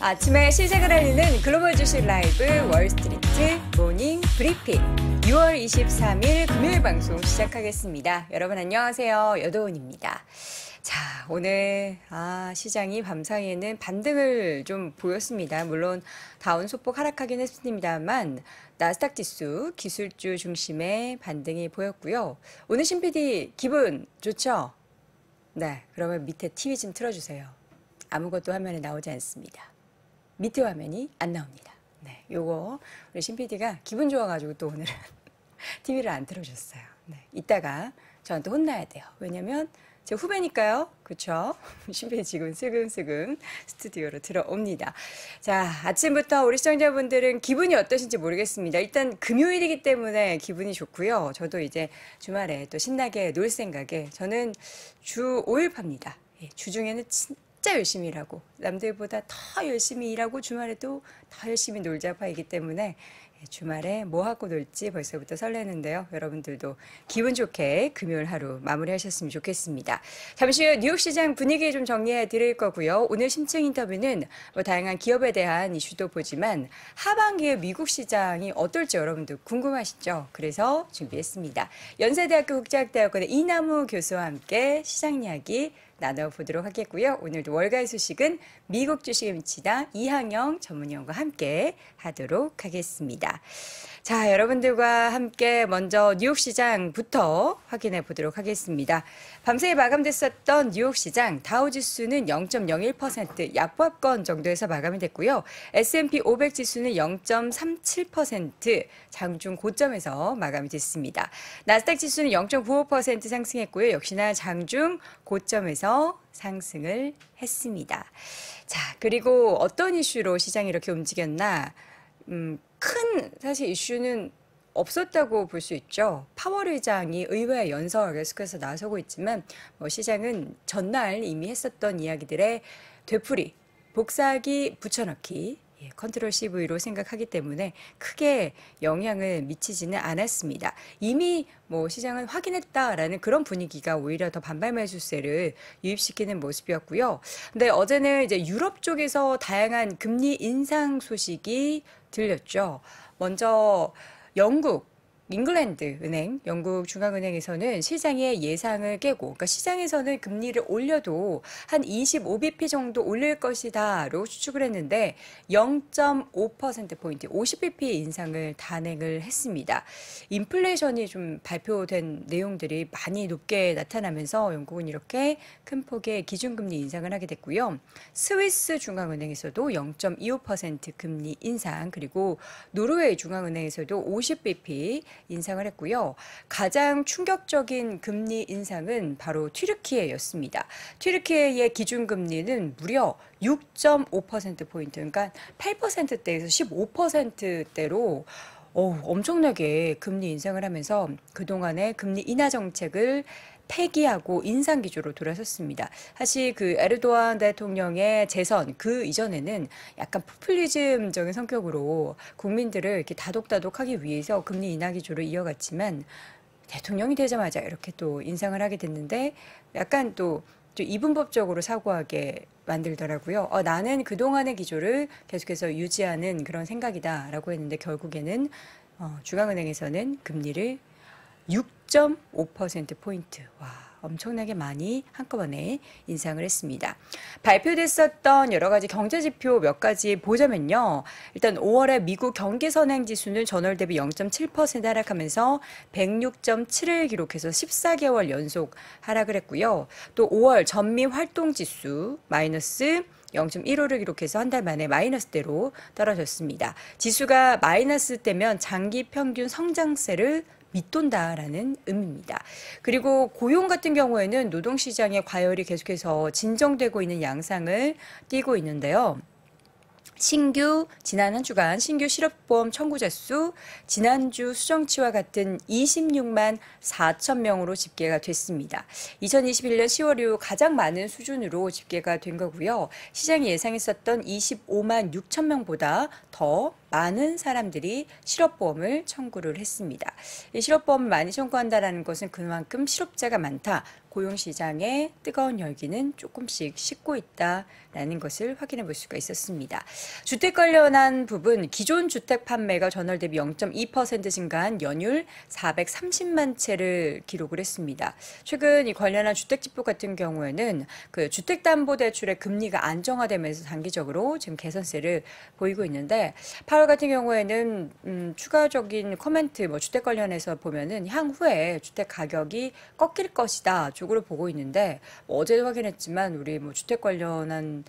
아침에 시작을 알리는 글로벌 주식 라이브 월스트리트 브리핑 6월 23일 금요일 방송 시작하겠습니다. 여러분 안녕하세요. 여도원입니다. 자, 오늘 아, 시장이 밤사이에는 반등을 좀 보였습니다. 물론 다운 소폭 하락하긴 했습니다만 나스닥 지수 기술주 중심의 반등이 보였고요. 오늘 신PD 기분 좋죠? 네, 그러면 밑에 TV 좀 틀어주세요. 아무것도 화면에 나오지 않습니다. 밑에 화면이 안 나옵니다. 요거 우리 신 PD가 기분 좋아가지고 또 오늘은 TV를 안 틀어줬어요. 네. 이따가 저한테 혼나야 돼요. 왜냐면 제 후배니까요. 그쵸? 신비 지금 슬금슬금 스튜디오로 들어옵니다. 자, 아침부터 우리 시청자분들은 기분이 어떠신지 모르겠습니다. 일단 금요일이기 때문에 기분이 좋고요. 저도 이제 주말에 또 신나게 놀 생각에 저는 주 5일 팝니다. 예, 주 중에는 진짜 열심히 일하고 남들보다 더 열심히 일하고 주말에도 더 열심히 놀자파이기 때문에 예, 주말에 뭐 하고 놀지 벌써부터 설레는데요. 여러분들도 기분 좋게 금요일 하루 마무리하셨으면 좋겠습니다. 잠시 후 뉴욕시장 분위기 좀 정리해 드릴 거고요. 오늘 심층 인터뷰는 뭐 다양한 기업에 대한 이슈도 보지만 하반기에 미국 시장이 어떨지 여러분들 궁금하시죠? 그래서 준비했습니다. 연세대학교 국제학대학원의 이남우 교수와 함께 시장 이야기 나눠보도록 하겠고요. 오늘도 월가의 소식은 미국 주식의 미치다 이항영 전문위원과 함께 하도록 하겠습니다. 자, 여러분들과 함께 먼저 뉴욕 시장부터 확인해 보도록 하겠습니다. 밤새 마감됐었던 뉴욕 시장 다우 지수는 0.01% 약보합권 정도에서 마감이 됐고요. S&P 500 지수는 0.37% 장중 고점에서 마감이 됐습니다. 나스닥 지수는 0.95% 상승했고요. 역시나 장중 고점에서 상승을 했습니다. 자, 그리고 어떤 이슈로 시장이 이렇게 움직였나? 음, 큰 사실 이슈는 없었다고 볼 수 있죠. 파월 의장이 의회 연설 을 계속해서 나서고 있지만 뭐 시장은 전날 이미 했었던 이야기들의 되풀이, 복사기, 붙여넣기, 예, 컨트롤 CV로 생각하기 때문에 크게 영향을 미치지는 않았습니다. 이미 뭐 시장은 확인했다라는 그런 분위기가 오히려 더 반발 매수세를 유입시키는 모습이었고요. 근데 어제는 이제 유럽 쪽에서 다양한 금리 인상 소식이 들렸죠. 먼저 영국 잉글랜드 은행, 영국 중앙은행에서는 시장의 예상을 깨고, 그러니까 시장에서는 금리를 올려도 한 25bp 정도 올릴 것이다로 추측을 했는데 0.5%포인트, 50bp 인상을 단행을 했습니다. 인플레이션이 좀 발표된 내용들이 많이 높게 나타나면서 영국은 이렇게 큰 폭의 기준금리 인상을 하게 됐고요. 스위스 중앙은행에서도 0.25% 금리 인상, 그리고 노르웨이 중앙은행에서도 50bp 인상을 했고요. 가장 충격적인 금리 인상은 바로 튀르키예였습니다. 튀르키예의 기준금리는 무려 6.5%포인트, 그러니까 8%대에서 15%대로 어우, 엄청나게 금리 인상을 하면서 그동안의 금리 인하 정책을 폐기하고 인상 기조로 돌아섰습니다. 사실 그 에르도안 대통령의 재선 그 이전에는 약간 포퓰리즘적인 성격으로 국민들을 이렇게 다독다독하기 위해서 금리 인하 기조로 이어갔지만 대통령이 되자마자 이렇게 또 인상을 하게 됐는데 약간 또 이분법적으로 사고하게 만들더라고요. 어, 나는 그동안의 기조를 계속해서 유지하는 그런 생각이다라고 했는데 결국에는 어, 중앙은행에서는 금리를 6.5%포인트. 와, 엄청나게 많이 한꺼번에 인상을 했습니다. 발표됐었던 여러 가지 경제 지표 몇 가지 보자면요. 일단 5월에 미국 경기 선행 지수는 전월 대비 0.7% 하락하면서 106.7을 기록해서 14개월 연속 하락을 했고요. 또 5월 전미 활동 지수 마이너스 0.15를 기록해서 한 달 만에 마이너스대로 떨어졌습니다. 지수가 마이너스 때면 장기 평균 성장세를 밑돈다라는 의미입니다. 그리고 고용 같은 경우에는 노동시장의 과열이 계속해서 진정되고 있는 양상을 띠고 있는데요. 신규 지난한 주간 신규 실업보험 청구자 수 지난주 수정치와 같은 26만 4천 명으로 집계가 됐습니다. 2021년 10월 이후 가장 많은 수준으로 집계가 된 거고요. 시장이 예상했었던 25만 6천 명보다 더 많은 사람들이 실업보험을 청구를 했습니다. 이 실업보험을 많이 청구한다는 것은 그만큼 실업자가 많다. 고용시장의 뜨거운 열기는 조금씩 식고 있다라는 것을 확인해 볼 수가 있었습니다. 주택 관련한 부분 기존 주택 판매가 전월 대비 0.2% 증가한 연율 430만 채를 기록을 했습니다. 최근 이 관련한 주택지표 같은 경우에는 그 주택담보대출의 금리가 안정화되면서 단기적으로 지금 개선세를 보이고 있는데 8월 같은 경우에는 음, 추가적인 코멘트뭐 주택 관련해서 보면은 향후에 주택 가격이 꺾일 것이다. 조금 쪽으로 보고 있는데 뭐 어제도 확인했지만 우리 뭐 주택 관련한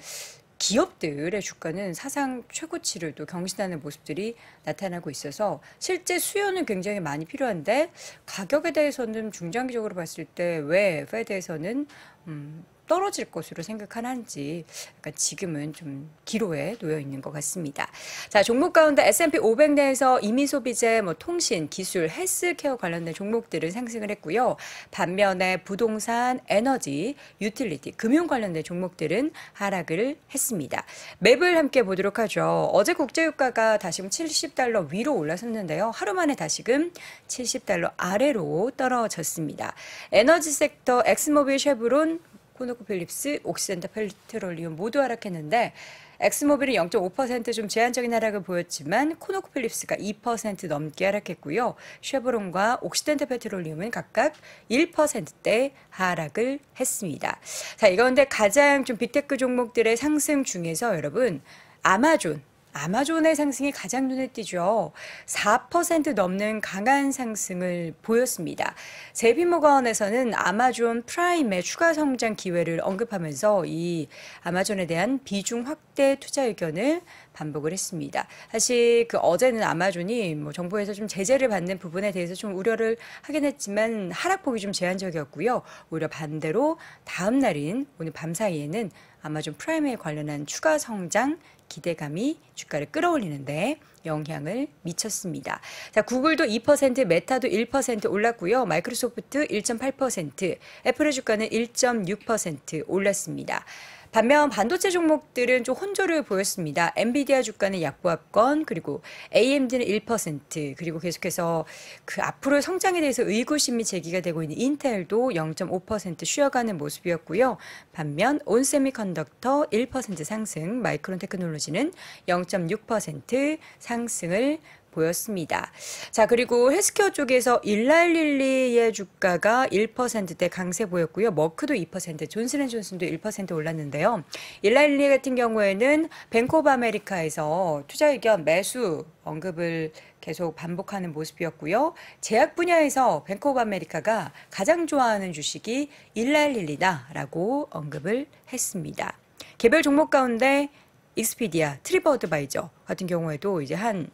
기업들의 주가는 사상 최고치를 또 경신하는 모습들이 나타나고 있어서 실제 수요는 굉장히 많이 필요한데 가격에 대해서는 중장기적으로 봤을 때 왜 페드에서는 음 떨어질 것으로 생각하는지 약간 지금은 좀 기로에 놓여 있는 것 같습니다. 자, 종목 가운데 S&P 500 내에서 이미 소비재, 뭐 통신, 기술, 헬스케어 관련된 종목들은 상승을 했고요. 반면에 부동산, 에너지, 유틸리티, 금융 관련된 종목들은 하락을 했습니다. 맵을 함께 보도록 하죠. 어제 국제유가가 다시금 70달러 뭐 위로 올라섰는데요. 하루 만에 다시금 70달러 아래로 떨어졌습니다. 에너지 섹터 엑스모빌 쉐브론 코노코 필립스, 옥시젠터 페트롤리움 모두 하락했는데 엑스모빌은 0.5%좀 제한적인 하락을 보였지만 코노코 필립스가 2% 넘게 하락했고요. 쉐보론과 옥시덴트 페트롤리움은 각각 1%대 하락을 했습니다. 자, 이건데 가장 좀 빅테크 종목들의 상승 중에서 여러분 아마존 아마존의 상승이 가장 눈에 띄죠. 4% 넘는 강한 상승을 보였습니다. 제비모건에서는 아마존 프라임의 추가 성장 기회를 언급하면서 이 아마존에 대한 비중 확대 투자 의견을 반복을 했습니다. 사실 그 어제는 아마존이 뭐 정부에서 좀 제재를 받는 부분에 대해서 좀 우려를 하긴 했지만 하락폭이 좀 제한적이었고요. 오히려 반대로 다음 날인 오늘 밤 사이에는 아마존 프라임에 관련한 추가 성장 기대감이 주가를 끌어올리는데 영향을 미쳤습니다. 자, 구글도 2%, 메타도 1% 올랐고요. 마이크로소프트 1.8%, 애플의 주가는 1.6% 올랐습니다. 반면 반도체 종목들은 좀 혼조를 보였습니다. 엔비디아 주가는 약보합권 그리고 AMD는 1% 그리고 계속해서 그 앞으로 성장에 대해서 의구심이 제기가 되고 있는 인텔도 0.5% 쉬어가는 모습이었고요. 반면 온세미컨덕터 1% 상승, 마이크론 테크놀로지는 0.6% 상승을 보였습니다. 자, 그리고 헬스케어 쪽에서 일랄릴리의 주가가 1%대 강세 보였고요. 머크도 2%, 존슨앤존슨도 1% 올랐는데요. 일랄릴리 같은 경우에는 뱅크 브 아메리카에서 투자 의견 매수 언급을 계속 반복하는 모습이었고요. 제약 분야에서 뱅크 브 아메리카가 가장 좋아하는 주식이 일랄릴리다라고 언급을 했습니다. 개별 종목 가운데 익스피디아, 트리버 드바이저 같은 경우에도 이제 한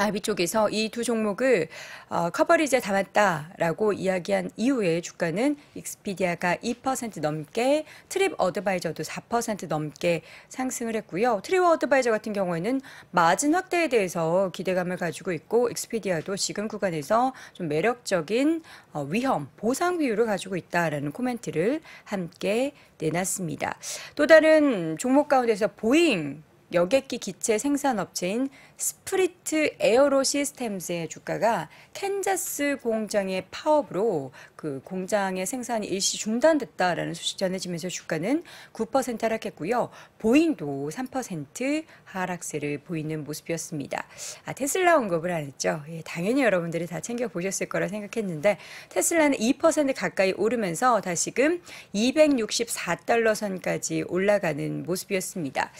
아비 쪽에서 이 두 종목을 어, 커버리지에 담았다라고 이야기한 이후에 주가는 익스피디아가 2% 넘게 트립 어드바이저도 4% 넘게 상승을 했고요. 트립 어드바이저 같은 경우에는 마진 확대에 대해서 기대감을 가지고 있고 익스피디아도 지금 구간에서 좀 매력적인 어, 위험 보상 비율을 가지고 있다라는 코멘트를 함께 내놨습니다. 또 다른 종목 가운데서 보잉 여객기 기체 생산업체인 스프리트 에어로 시스템즈의 주가가 캔자스 공장의 파업으로 그 공장의 생산이 일시 중단됐다라는 소식 전해지면서 주가는 9% 하락했고요. 보잉도 3% 하락세를 보이는 모습이었습니다. 아, 테슬라 언급을 안 했죠. 예, 당연히 여러분들이 다 챙겨보셨을 거라 생각했는데 테슬라는 2% 가까이 오르면서 다시금 264달러 선까지 올라가는 모습이었습니다.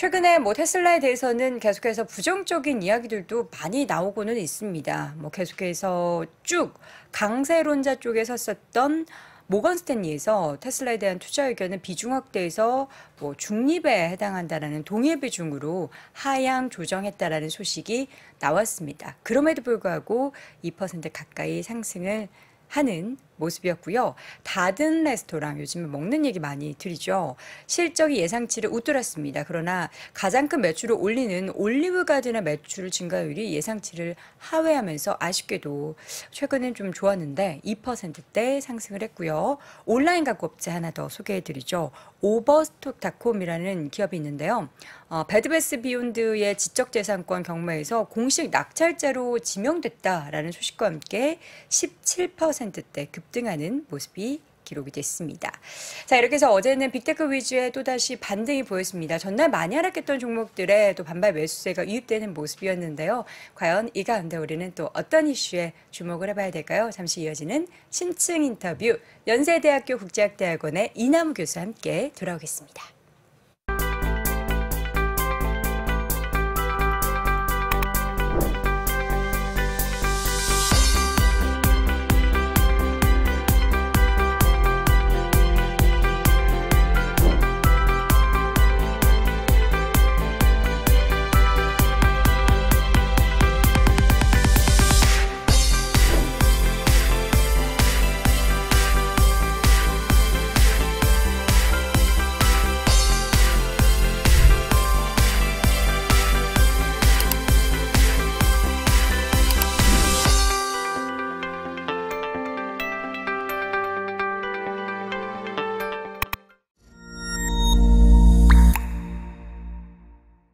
최근에 뭐 테슬라에 대해서는 계속해서 부정적인 이야기들도 많이 나오고는 있습니다. 뭐 계속해서 쭉 강세론자 쪽에 섰었던 모건 스탠리에서 테슬라에 대한 투자 의견은 비중 확대에서 뭐 중립에 해당한다라는 동의 비중으로 하향 조정했다라는 소식이 나왔습니다. 그럼에도 불구하고 2% 가까이 상승을 하는 모습이었고요. 다든 레스토랑 요즘에 먹는 얘기 많이 드리죠. 실적이 예상치를 웃돌았습니다. 그러나 가장 큰 매출을 올리는 올리브 가든의 매출 증가율이 예상치를 하회하면서 아쉽게도 최근엔 좀 좋았는데 2%대 상승을 했고요. 온라인 가구업체 하나 더 소개해드리죠. 오버스톡닷컴이라는 기업이 있는데요. 어, 배드베스 비욘드의 지적재산권 경매에서 공식 낙찰자로 지명됐다라는 소식과 함께 17%대 급 급등하는 모습이 기록이 됐습니다. 자 이렇게 해서 어제는 빅테크 위주의 또다시 반등이 보였습니다. 전날 많이 하락했던 종목들의 또 반발 매수세가 유입되는 모습이었는데요. 과연 이 가운데 우리는 또 어떤 이슈에 주목을 해봐야 될까요? 잠시 이어지는 신층 인터뷰 연세대학교 국제학대학원의 이남우 교수와 함께 돌아오겠습니다.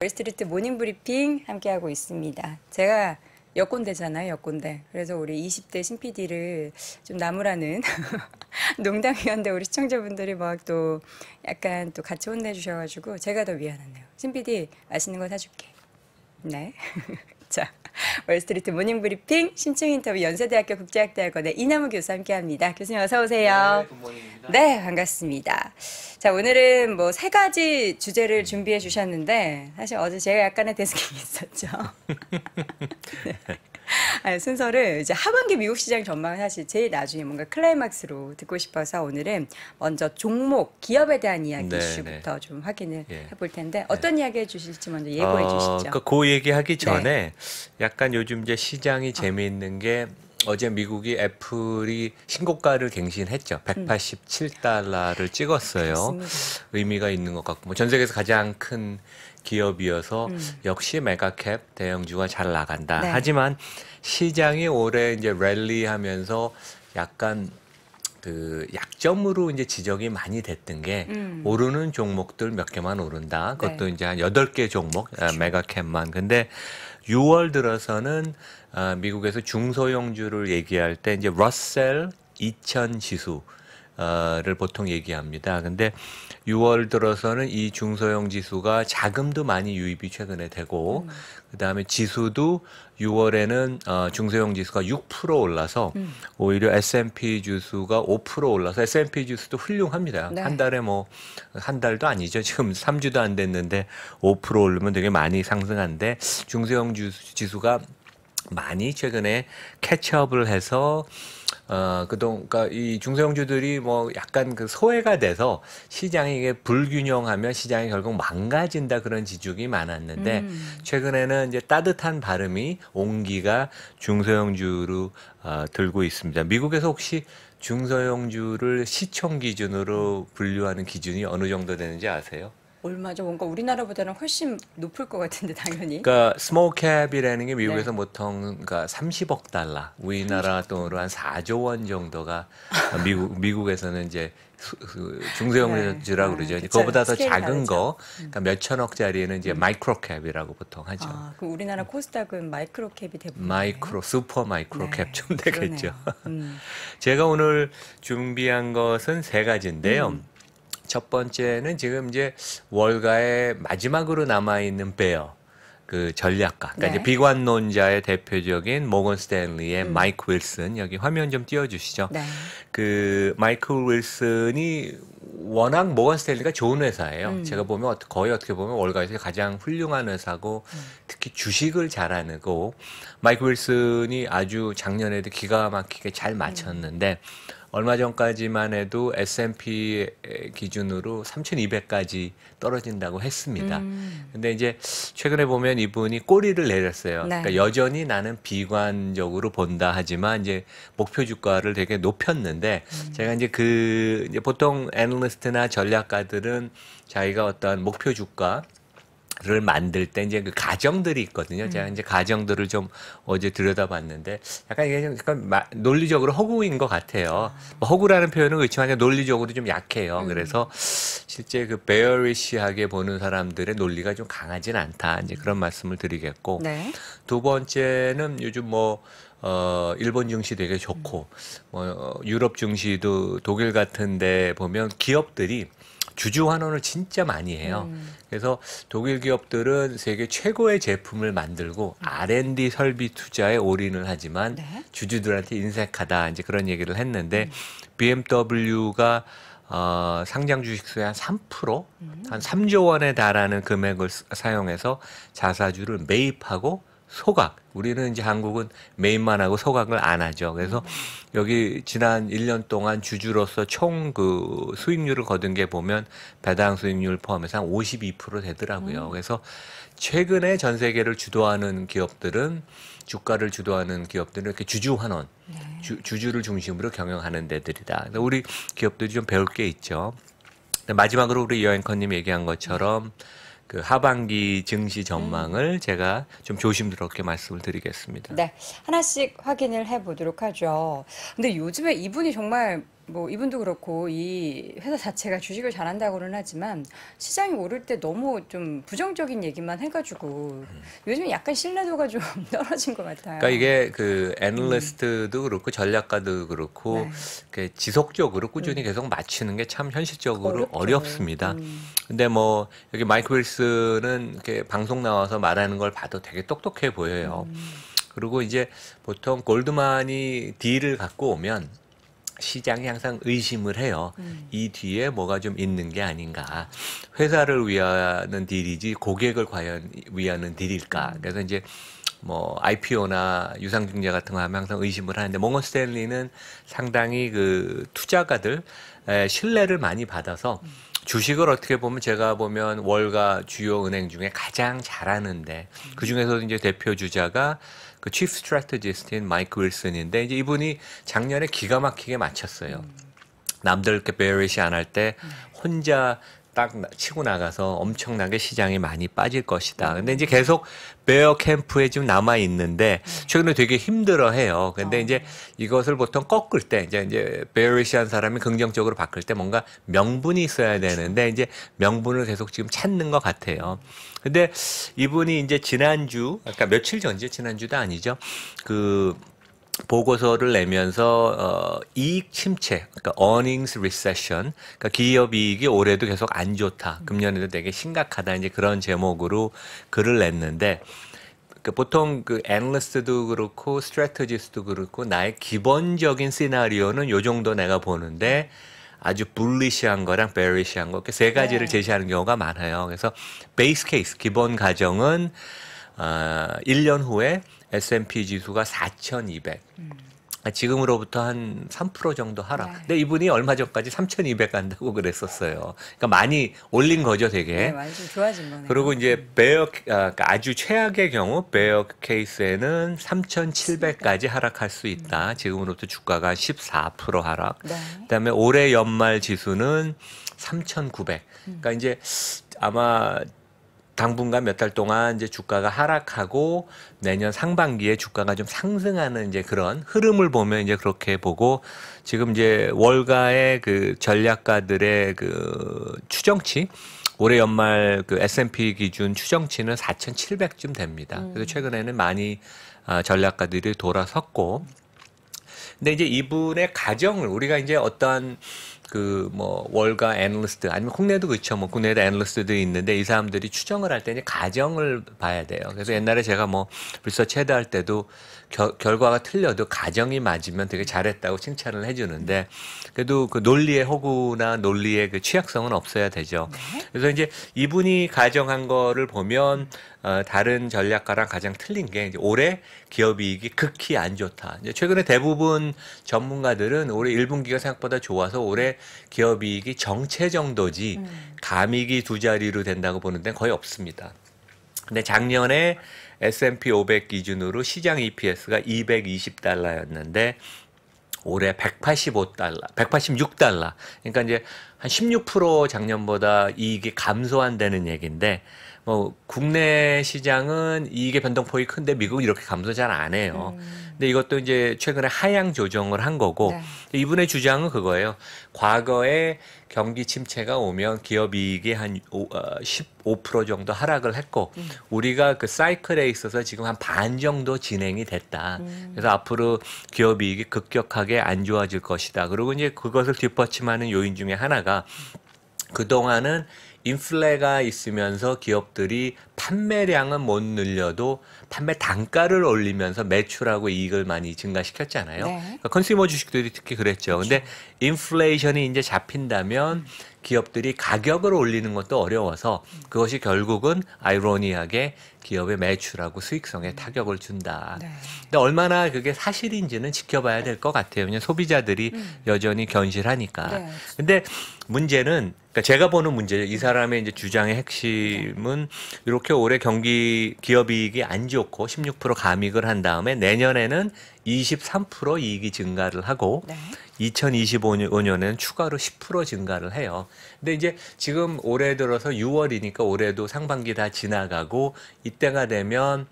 월스트리트 모닝 브리핑 함께하고 있습니다. 제가 여꼰대잖아요, 여꼰대. 그래서 우리 20대 신PD를 좀 나무라는 농담이었는데 우리 시청자분들이 막 또 약간 또 같이 혼내주셔가지고 제가 더 미안하네요. 신PD 맛있는 거 사줄게. 네. 자, 월스트리트 모닝 브리핑 심층 인터뷰 연세대학교 국제학대학원의 이남우 교수 와 함께합니다. 교수님 어서 오세요. 네, 네 반갑습니다. 자, 오늘은 뭐 세 가지 주제를 준비해 주셨는데 사실 어제 제가 약간의 데스킹이 있었죠. 네. 아, 순서를 이제 하반기 미국 시장 전망을 사실 제일 나중에 뭔가 클라이막스로 듣고 싶어서 오늘은 먼저 종목, 기업에 대한 이야기 네, 이슈부터 네. 좀 확인을 예. 해볼 텐데 어떤 네. 이야기 해주실지 먼저 예고해 어, 주시죠. 그그 그 얘기하기 네. 전에 약간 요즘 이제 시장이 어. 재미있는 게 어제 미국이 애플이 신고가를 갱신했죠. 187달러를 음. 찍었어요. 그렇습니다. 의미가 있는 것 같고, 뭐 전 세계에서 가장 큰 기업이어서 음. 역시 메가캡 대형주가 잘 나간다. 네. 하지만 시장이 올해 이제 랠리하면서 약간 그 약점으로 이제 지적이 많이 됐던 게 음. 오르는 종목들 몇 개만 오른다. 그것도 네. 이제 한 여덟 개 종목 아, 그렇 메가캡만. 근데 6월 들어서는 아, 미국에서 중소형주를 얘기할 때 이제 러셀 2000 지수 를 보통 얘기합니다. 근데 6월 들어서는 이 중소형 지수가 자금도 많이 유입이 최근에 되고 음. 그다음에 지수도 6월에는 어, 중소형 지수가 6% 올라서 음. 오히려 S&P 지수가 5% 올라서 S&P 지수도 훌륭합니다. 네. 한 달에 뭐 한 달도 아니죠. 지금 3주도 안 됐는데 5% 오르면 되게 많이 상승한데 중소형 지수, 지수가 많이 최근에 캐치업을 해서 어, 그동, 그니까 이 중소형주들이 뭐 약간 그 소외가 돼서 시장이 이게 불균형하면 시장이 결국 망가진다 그런 지적이 많았는데 음. 최근에는 이제 따뜻한 발음이 온기가 중소형주로 어, 들고 있습니다. 미국에서 혹시 중소형주를 시총 기준으로 분류하는 기준이 어느 정도 되는지 아세요? 얼마 죠 뭔가 우리나라보다는 훨씬 높을 것 같은데 당연히. 그러니까 스몰캡이라는 게 미국에서 네. 보통 그러니까 30억 달러, 우리나라 돈으로 한 4조 원 정도가 미국 미국에서는 이제 중소형주라 네. 아, 그러죠. 네. 그거보다 더 작은 다르죠. 거, 음. 그러니까 몇 천억짜리는 이제 음. 마이크로캡이라고 보통 하죠. 아, 그럼 우리나라 음. 코스닥은 마이크로캡이 대부분. 마이크로, 슈퍼 마이크로캡 좀 되겠죠. 음. 제가 오늘 준비한 것은 세 가지인데요. 음. 첫 번째는 지금 이제 월가의 마지막으로 남아있는 배어. 그 전략가, 그러니까 네. 이제 비관론자의 대표적인 모건 스탠리의 음. 마이크 윌슨 여기 화면 좀 띄워주시죠. 네. 그 마이크 윌슨이 워낙 모건 스탠리가 좋은 회사예요. 음. 제가 보면 거의 어떻게 보면 월가에서 가장 훌륭한 회사고 음. 특히 주식을 잘하는 고 마이크 윌슨이 아주 작년에도 기가 막히게 잘마쳤는데 음. 얼마 전까지만 해도 S&P 기준으로 3,200까지 떨어진다고 했습니다. 음. 근데 이제 최근에 보면 이분이 꼬리를 내렸어요. 네. 그러니까 여전히 나는 비관적으로 본다 하지만 이제 목표 주가를 되게 높였는데 음. 제가 이제 그 이제 보통 애널리스트나 전략가들은 자기가 어떤 목표 주가 를 만들 때 이제 그 가정들이 있거든요. 제가 음. 이제 가정들을 좀 어제 들여다봤는데 약간 이게 좀 약간 마, 논리적으로 허구인 것 같아요. 아. 뭐 허구라는 표현은 그렇지만 논리적으로 좀 약해요. 음. 그래서 실제 그 베어리시하게 보는 사람들의 논리가 좀 강하진 않다. 이제 음. 그런 말씀을 드리겠고 네. 두 번째는 요즘 뭐 어, 일본 증시 되게 좋고, 뭐, 어, 유럽 증시도 독일 같은 데 보면 기업들이 주주 환원을 진짜 많이 해요. 음. 그래서 독일 기업들은 세계 최고의 제품을 만들고 음. R&D 설비 투자에 올인을 하지만 네? 주주들한테 인색하다 이제 그런 얘기를 했는데 음. BMW가 어, 상장 주식 수의 한 3%, 음. 한 3조 원에 달하는 금액을 사용해서 자사주를 매입하고 소각. 우리는 이제 한국은 메인만 하고 소각을 안 하죠. 그래서 여기 지난 1년 동안 주주로서 총 그 수익률을 거둔 게 보면 배당 수익률 포함해서 한 52% 되더라고요. 음. 그래서 최근에 전 세계를 주도하는 기업들은 주가를 주도하는 기업들은 이렇게 주주 환원, 네. 주, 주주를 중심으로 경영하는 데들이다. 그래서 우리 기업들이 좀 배울 게 있죠. 마지막으로 우리 여행커님 얘기한 것처럼 네. 그 하반기 증시 전망을 음. 제가 좀 조심스럽게 말씀을 드리겠습니다. 네. 하나씩 확인을 해 보도록 하죠. 근데 요즘에 이분이 정말 뭐 이분도 그렇고 이 회사 자체가 주식을 잘한다고는 하지만 시장이 오를 때 너무 좀 부정적인 얘기만 해가지고 음. 요즘 약간 신뢰도가 좀 떨어진 것 같아요. 그러니까 이게 그 애널리스트도 음. 그렇고 전략가도 그렇고 네. 지속적으로 꾸준히 음. 계속 맞추는 게 참 현실적으로 어렵죠. 어렵습니다 음. 근데 뭐 여기 마이크 윌스는 이렇게 방송 나와서 말하는 걸 봐도 되게 똑똑해 보여요. 음. 그리고 이제 보통 골드만이 딜을 갖고 오면 시장이 항상 의심을 해요. 음. 이 뒤에 뭐가 좀 있는 게 아닌가. 회사를 위하는 딜이지 고객을 과연 위하는 딜일까. 음. 그래서 이제 뭐 IPO나 유상증자 같은 거 하면 항상 의심을 하는데 몽건 스탠리는 상당히 그 투자가들 신뢰를 많이 받아서 음. 주식을 어떻게 보면 제가 보면 월가 주요 은행 중에 가장 잘하는데 그 중에서도 이제 대표 주자가 그 치프 스트래티지스트인 마이크 윌슨인데 이제 이분이 작년에 기가 막히게 마쳤어요. 남들 이렇게 베리시 어안할 때 혼자 딱 치고 나가서 엄청나게 시장이 많이 빠질 것이다. 근데 음. 이제 계속 베어 캠프에 지금 남아 있는데 음. 최근에 되게 힘들어해요. 근데 어. 이제 이것을 보통 꺾을 때 이제 이제 베어리시한 사람이 긍정적으로 바꿀 때 뭔가 명분이 있어야 그렇죠. 되는데 이제 명분을 계속 지금 찾는 것 같아요. 근데 이분이 이제 지난주 아까 그러니까 며칠 전이죠. 지난주도 아니죠. 그 보고서를 내면서 어, 이익 침체, 그러니까 earnings recession, 그러니까 기업 이익이 올해도 계속 안 좋다, 금년에도 되게 심각하다 이제 그런 제목으로 글을 냈는데 그 보통 그 애널리스트도 그렇고 스트래테지스트도 그렇고 나의 기본적인 시나리오는 요 정도 내가 보는데 아주 불리시한 거랑 베리시한 거 이렇게 세 가지를 네. 제시하는 경우가 많아요. 그래서 베이스 케이스 기본 가정은 어, 1년 후에 S&P 지수가 4,200. 음. 지금으로부터 한 3% 정도 하락. 네. 근데 이분이 얼마 전까지 3,200 간다고 그랬었어요. 그러니까 많이 올린 거죠, 되게. 네, 많이 좋아진 거네요. 그리고 이제 음. 베어 아, 그러니까 아주 최악의 경우 베어 케이스에는 3,700까지 하락할 수 있다. 음. 지금으로부터 주가가 14% 하락. 네. 그다음에 올해 연말 지수는 3,900. 그러니까 음. 이제 아마 당분간 몇 달 동안 이제 주가가 하락하고 내년 상반기에 주가가 좀 상승하는 이제 그런 흐름을 보면 이제 그렇게 보고 지금 이제 월가의 그 전략가들의 그 추정치 올해 연말 그 S&P 기준 추정치는 4,700쯤 됩니다. 음. 그래서 최근에는 많이 아, 전략가들이 돌아섰고 근데 이제 이분의 가정을 우리가 이제 어떤 그뭐 월가 애널리스트 아니면 국내도 그렇죠. 뭐 국내에도 애널리스트도 있는데 이 사람들이 추정을 할 때는 가정을 봐야 돼요. 그래서 옛날에 제가 뭐 벌써 치 헤드 할 때도 겨, 결과가 틀려도 가정이 맞으면 되게 잘했다고 칭찬을 해주는데 그래도 그 논리의 허구나 논리의 그 취약성은 없어야 되죠. 네. 그래서 이제 이분이 가정한 거를 보면 어, 다른 전략가랑 가장 틀린 게 이제 올해 기업이익이 극히 안 좋다. 이제 최근에 대부분 전문가들은 올해 1분기가 생각보다 좋아서 올해 기업이익이 정체 정도지 음. 감익이 두 자리로 된다고 보는데 거의 없습니다. 근데 작년에 S&P 500 기준으로 시장 EPS가 220달러였는데 올해 185달러, 186달러. 그러니까 이제 한 16% 작년보다 이익이 감소한다는 얘기인데 뭐 국내 시장은 이익의 변동폭이 큰데 미국은 이렇게 감소 잘 안 해요. 음. 근데 이것도 이제 최근에 하향 조정을 한 거고 네. 이분의 주장은 그거예요. 과거에 경기 침체가 오면 기업 이익이 한 15% 어, 정도 하락을 했고 음. 우리가 그 사이클에 있어서 지금 한 반 정도 진행이 됐다. 음. 그래서 앞으로 기업 이익이 급격하게 안 좋아질 것이다. 그리고 이제 그것을 뒷받침하는 요인 중에 하나가 그동안은 인플레가 있으면서 기업들이 판매량은 못 늘려도 판매 단가를 올리면서 매출하고 이익을 많이 증가시켰잖아요. 네. 그러니까 컨슈머 주식들이 특히 그랬죠. 그렇죠. 근데 인플레이션이 이제 잡힌다면 음. 기업들이 가격을 올리는 것도 어려워서 그것이 결국은 아이러니하게 기업의 매출하고 수익성에 타격을 준다. 네. 근데 얼마나 그게 사실인지는 지켜봐야 될 것 같아요. 왜냐 소비자들이 음. 여전히 견실하니까. 네. 근데 문제는 그러니까 제가 보는 문제죠. 이 사람의 이제 주장의 핵심은 이렇게 올해 경기 기업이익이 안 좋고 16% 감익을 한 다음에 내년에는 23% 이익이 증가를 하고 네. 2025년에는 추가로 10% 증가를 해요. 근데 이제 지금 올해 들어서 6월이니까 올해도 상반기 다 지나가고 이때가 되면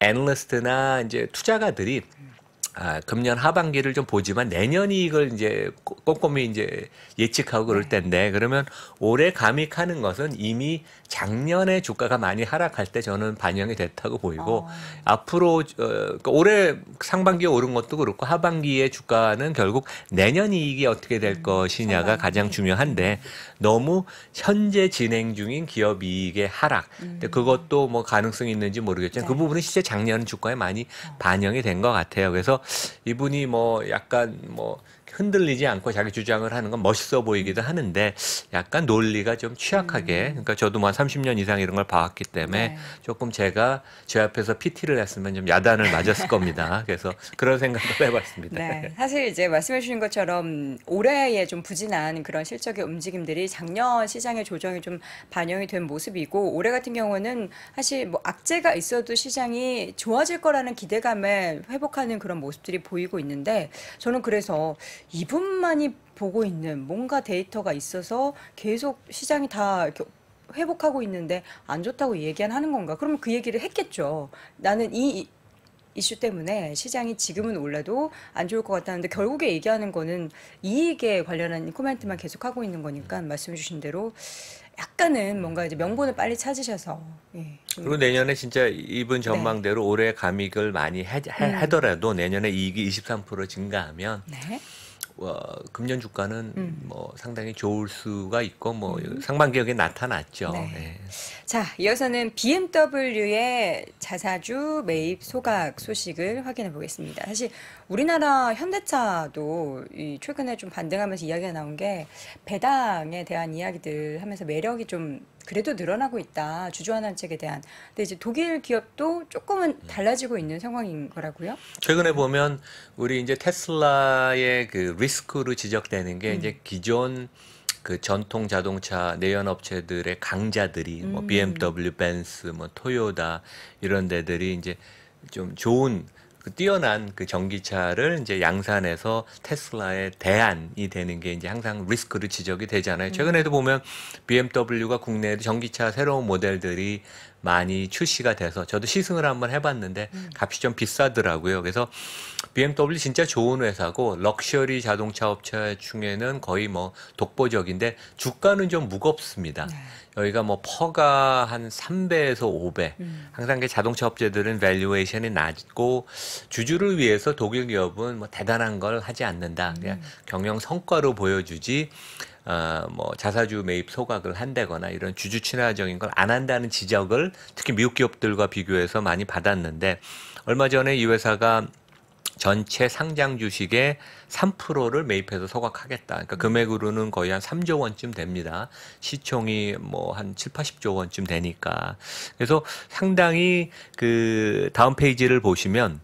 애널리스트나 이제 투자가들이 아, 금년 하반기를 좀 보지만 내년이 익을 이제 꼼꼼히 이제 예측하고 그럴 네. 텐데 그러면 올해 감익하는 것은 이미 작년에 주가가 많이 하락할 때 저는 반영이 됐다고 보이고 어. 앞으로 어, 그러니까 올해 상반기에 오른 것도 그렇고 하반기에 주가는 결국 내년 이익이 어떻게 될 음, 것이냐가 가장 중요한데 너무 현재 진행 중인 기업 이익의 하락. 음. 근데 그것도 뭐 가능성이 있는지 모르겠지만 그 네. 그 부분은 실제 작년 주가에 많이 어. 반영이 된 것 같아요. 그래서 이분이 뭐 약간 뭐 흔들리지 않고 자기 주장을 하는 건 멋있어 보이기도 하는데 약간 논리가 좀 취약하게 음. 그러니까 저도 뭐한 30년 이상 이런 걸 봐왔기 때문에 네. 조금 제가 제 앞에서 PT를 했으면 좀 야단을 맞았을 겁니다. 그래서 그런 생각을 해봤습니다. 네. 사실 이제 말씀해 주신 것처럼 올해에 좀 부진한 그런 실적의 움직임들이 작년 시장의 조정이 좀 반영이 된 모습이고 올해 같은 경우는 사실 뭐 악재가 있어도 시장이 좋아질 거라는 기대감에 회복하는 그런 모습들이 보이고 있는데 저는 그래서 이분만이 보고 있는 뭔가 데이터가 있어서 계속 시장이 다 회복하고 있는데 안 좋다고 얘기하는 건가? 그러면 그 얘기를 했겠죠. 나는 이 이슈 때문에 시장이 지금은 올라도 안 좋을 것 같다는데 결국에 얘기하는 거는 이익에 관련한 코멘트만 계속하고 있는 거니까 말씀해 주신 대로 약간은 뭔가 이제 명분을 빨리 찾으셔서 예, 그리고 내년에 진짜 이분 네. 전망대로 네. 올해 감익을 많이 해, 해, 음. 하더라도 내년에 이익이 23% 증가하면 네. 어, 금년 주가는 음. 뭐 상당히 좋을 수가 있고 뭐 음. 상반기에 나타났죠. 네. 네. 자, 이어서는 BMW의 자사주 매입 소각 소식을 확인해 보겠습니다. 사실 우리나라 현대차도 최근에 좀 반등하면서 이야기가 나온 게 배당에 대한 이야기들 하면서 매력이 좀 그래도 늘어나고 있다. 주주환원 책에 대한. 근데 이제 독일 기업도 조금은 음. 달라지고 있는 상황인 거라고요. 최근에 보면 우리 이제 테슬라의 그 리스크로 지적되는 게 음. 이제 기존 그 전통 자동차 내연 업체들의 강자들이 뭐 음. 뭐 BMW, 벤츠, 뭐 토요다 이런 데들이 이제 좀 좋은 그 뛰어난 그 전기차를 이제 양산해서 테슬라의 대안이 되는 게 이제 항상 리스크로 지적이 되잖아요. 음. 최근에도 보면 BMW가 국내에도 전기차 새로운 모델들이 많이 출시가 돼서 저도 시승을 한번 해봤는데 음. 값이 좀 비싸더라고요. 그래서 BMW 진짜 좋은 회사고 럭셔리 자동차 업체 중에는 거의 뭐 독보적인데 주가는 좀 무겁습니다. 네. 여기가 뭐 퍼가 한 3배에서 5배. 음. 항상 그 자동차 업체들은 밸류에이션이 낮고 주주를 위해서 독일 기업은 뭐 대단한 걸 하지 않는다. 그냥 음. 경영 성과로 보여주지 어, 뭐 자사주 매입 소각을 한다거나 이런 주주 친화적인 걸 안 한다는 지적을 특히 미국 기업들과 비교해서 많이 받았는데 얼마 전에 이 회사가 전체 상장 주식의 3%를 매입해서 소각하겠다. 그러니까 금액으로는 거의 한 3조 원쯤 됩니다. 시총이 뭐 한 7, 80조 원쯤 되니까. 그래서 상당히 그 다음 페이지를 보시면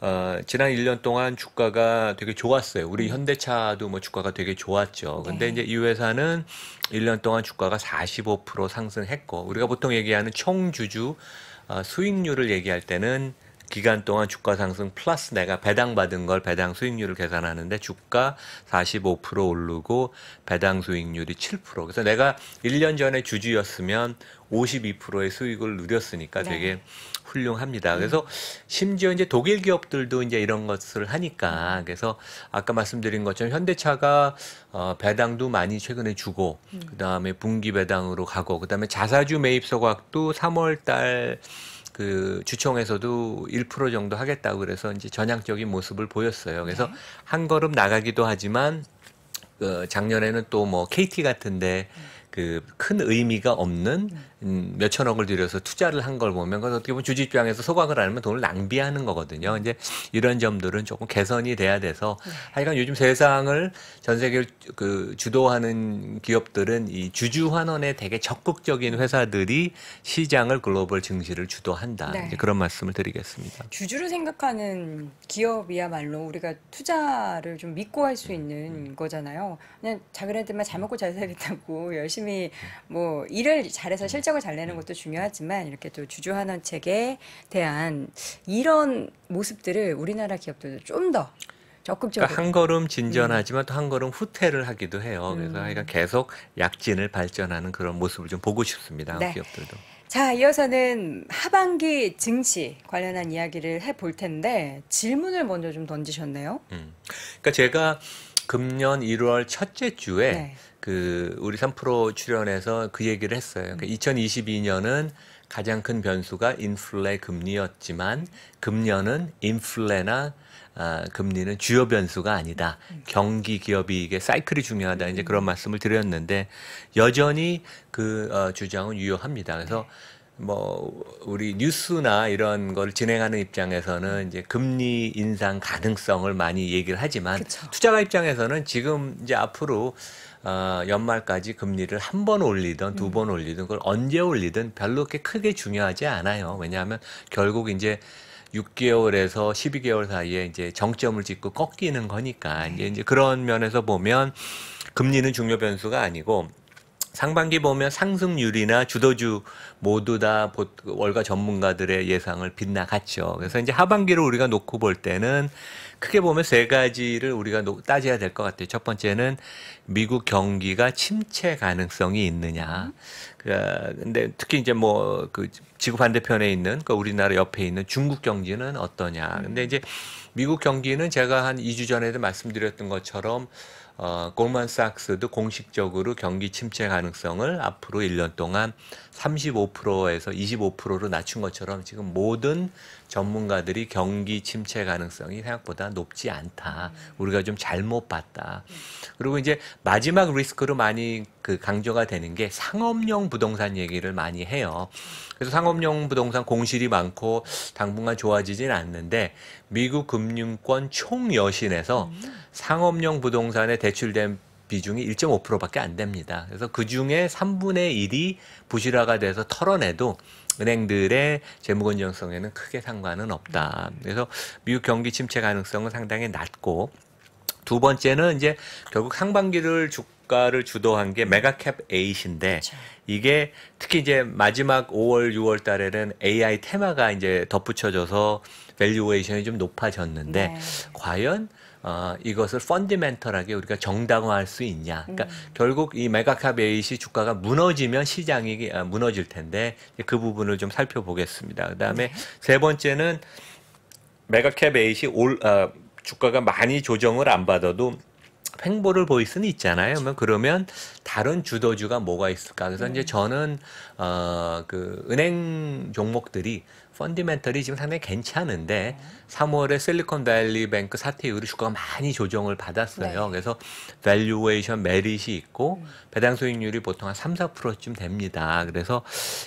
어, 지난 1년 동안 주가가 되게 좋았어요. 우리 음. 현대차도 뭐 주가가 되게 좋았죠. 근데 네. 이제 이 회사는 1년 동안 주가가 45% 상승했고 우리가 보통 얘기하는 총주주 어, 수익률을 얘기할 때는 기간 동안 주가 상승 플러스 내가 배당 받은 걸 배당 수익률을 계산하는데 주가 45% 오르고 배당 수익률이 7% 그래서 내가 1년 전에 주주였으면 52%의 수익을 누렸으니까 네. 되게 훌륭합니다. 음. 그래서 심지어 이제 독일 기업들도 이제 이런 것을 하니까 그래서 아까 말씀드린 것처럼 현대차가 어, 배당도 많이 최근에 주고 음. 그다음에 분기 배당으로 가고 그다음에 자사주 매입 소각도 3월 달그 주총에서도 1% 정도 하겠다고 그래서 이제 전향적인 모습을 보였어요. 그래서 네. 한 걸음 나가기도 하지만 어, 뭐 음. 그 작년에는 또 뭐 KT 같은데 그 큰 의미가 없는 네. 음, 몇천억을 들여서 투자를 한 걸 보면 그건 어떻게 보면 주주 입장에서 소각을 하면 돈을 낭비하는 거거든요. 이제 이런 점들은 조금 개선이 돼야 돼서 네. 하여간 요즘 세상을 전 세계를 그 주도하는 기업들은 이 주주 환원에 되게 적극적인 회사들이 시장을 글로벌 증시를 주도한다. 네. 그런 말씀을 드리겠습니다. 주주를 생각하는 기업이야말로 우리가 투자를 좀 믿고 할 수 있는 음, 음, 거잖아요. 그냥 자그네들만 잘 먹고 잘 살겠다고 열심히 뭐 일을 잘해서 실제 실적을 잘 내는 것도 중요하지만 이렇게 또 주주환원책에 대한 이런 모습들을 우리나라 기업들도 좀 더 적극적으로. 그러니까 한 걸음 음. 진전하지만 음. 또한 걸음 후퇴를 하기도 해요. 그래서 음. 하여간 음. 계속 약진을 발전하는 그런 모습을 좀 보고 싶습니다. 네. 기업들도. 자, 이어서는 하반기 증시 관련한 이야기를 해볼 텐데 질문을 먼저 좀 던지셨네요. 음. 그러니까 제가 금년 1월 첫째 주에 네. 그 우리 3프로 출연해서 그 얘기를 했어요. 그러니까 2022년은 가장 큰 변수가 인플레 금리였지만 금년은 인플레나 아, 금리는 주요 변수가 아니다. 경기 기업이 이게 사이클이 중요하다. 이제 그런 말씀을 드렸는데 여전히 그 어, 주장은 유효합니다. 그래서 뭐 우리 뉴스나 이런 걸 진행하는 입장에서는 이제 금리 인상 가능성을 많이 얘기를 하지만 그쵸. 투자가 입장에서는 지금 이제 앞으로 어, 연말까지 금리를 한 번 올리든 두 번 올리든 그걸 언제 올리든 별로 그렇게 크게 중요하지 않아요. 왜냐하면 결국 이제 6개월에서 12개월 사이에 이제 정점을 찍고 꺾이는 거니까 네. 이제 이제 그런 면에서 보면 금리는 중요 변수가 아니고 상반기 보면 상승률이나 주도주 모두 다 월가 전문가들의 예상을 빗나갔죠. 그래서 이제 하반기로 우리가 놓고 볼 때는 크게 보면 세 가지를 우리가 따져야 될 것 같아요. 첫 번째는 미국 경기가 침체 가능성이 있느냐. 그 근데 특히 이제 뭐그 지구 반대편에 있는 그 우리나라 옆에 있는 중국 경기는 어떠냐. 음. 근데 이제 미국 경기는 제가 한 2주 전에도 말씀드렸던 것처럼 어, 골만삭스도 공식적으로 경기 침체 가능성을 앞으로 1년 동안 35%에서 25%로 낮춘 것처럼 지금 모든 전문가들이 경기 침체 가능성이 생각보다 높지 않다. 우리가 좀 잘못 봤다. 그리고 이제 마지막 리스크로 많이 그 강조가 되는 게 상업용 부동산 얘기를 많이 해요. 그래서 상업용 부동산 공실이 많고 당분간 좋아지진 않는데 미국 금융권 총여신에서 상업용 부동산에 대출된 비중이 1.5%밖에 안 됩니다. 그래서 그 중에 3분의 1이 부실화가 돼서 털어내도 은행들의 재무 건전성에는 크게 상관은 없다. 그래서 미국 경기 침체 가능성은 상당히 낮고 두 번째는 이제 결국 상반기를 주가를 주도한 게 메가캡 에잇인데 그렇죠. 이게 특히 이제 마지막 5월, 6월 달에는 AI 테마가 이제 덧붙여져서 밸류에이션이 좀 높아졌는데 네. 과연 어, 이것을 펀디멘털하게 우리가 정당화할 수 있냐. 그러니까 음. 결국 이 메가캅 에이시 주가가 무너지면 시장이 어, 무너질 텐데 그 부분을 좀 살펴보겠습니다. 그다음에 네. 세 번째는 메가캅 에이시 올 어, 주가가 많이 조정을 안 받아도 횡보를 보일 수는 있잖아요. 그 그러면 다른 주도주가 뭐가 있을까? 그래서 음. 이제 저는 어그 은행 종목들이 펀디멘털이 지금 상당히 괜찮은데 네. 3월에 실리콘밸리 뱅크 사태 이후로 주가가 많이 조정을 받았어요. 네. 그래서 밸류에이션 메릿이 있고 음. 배당 수익률이 보통 한 3, 4%쯤 됩니다. 그래서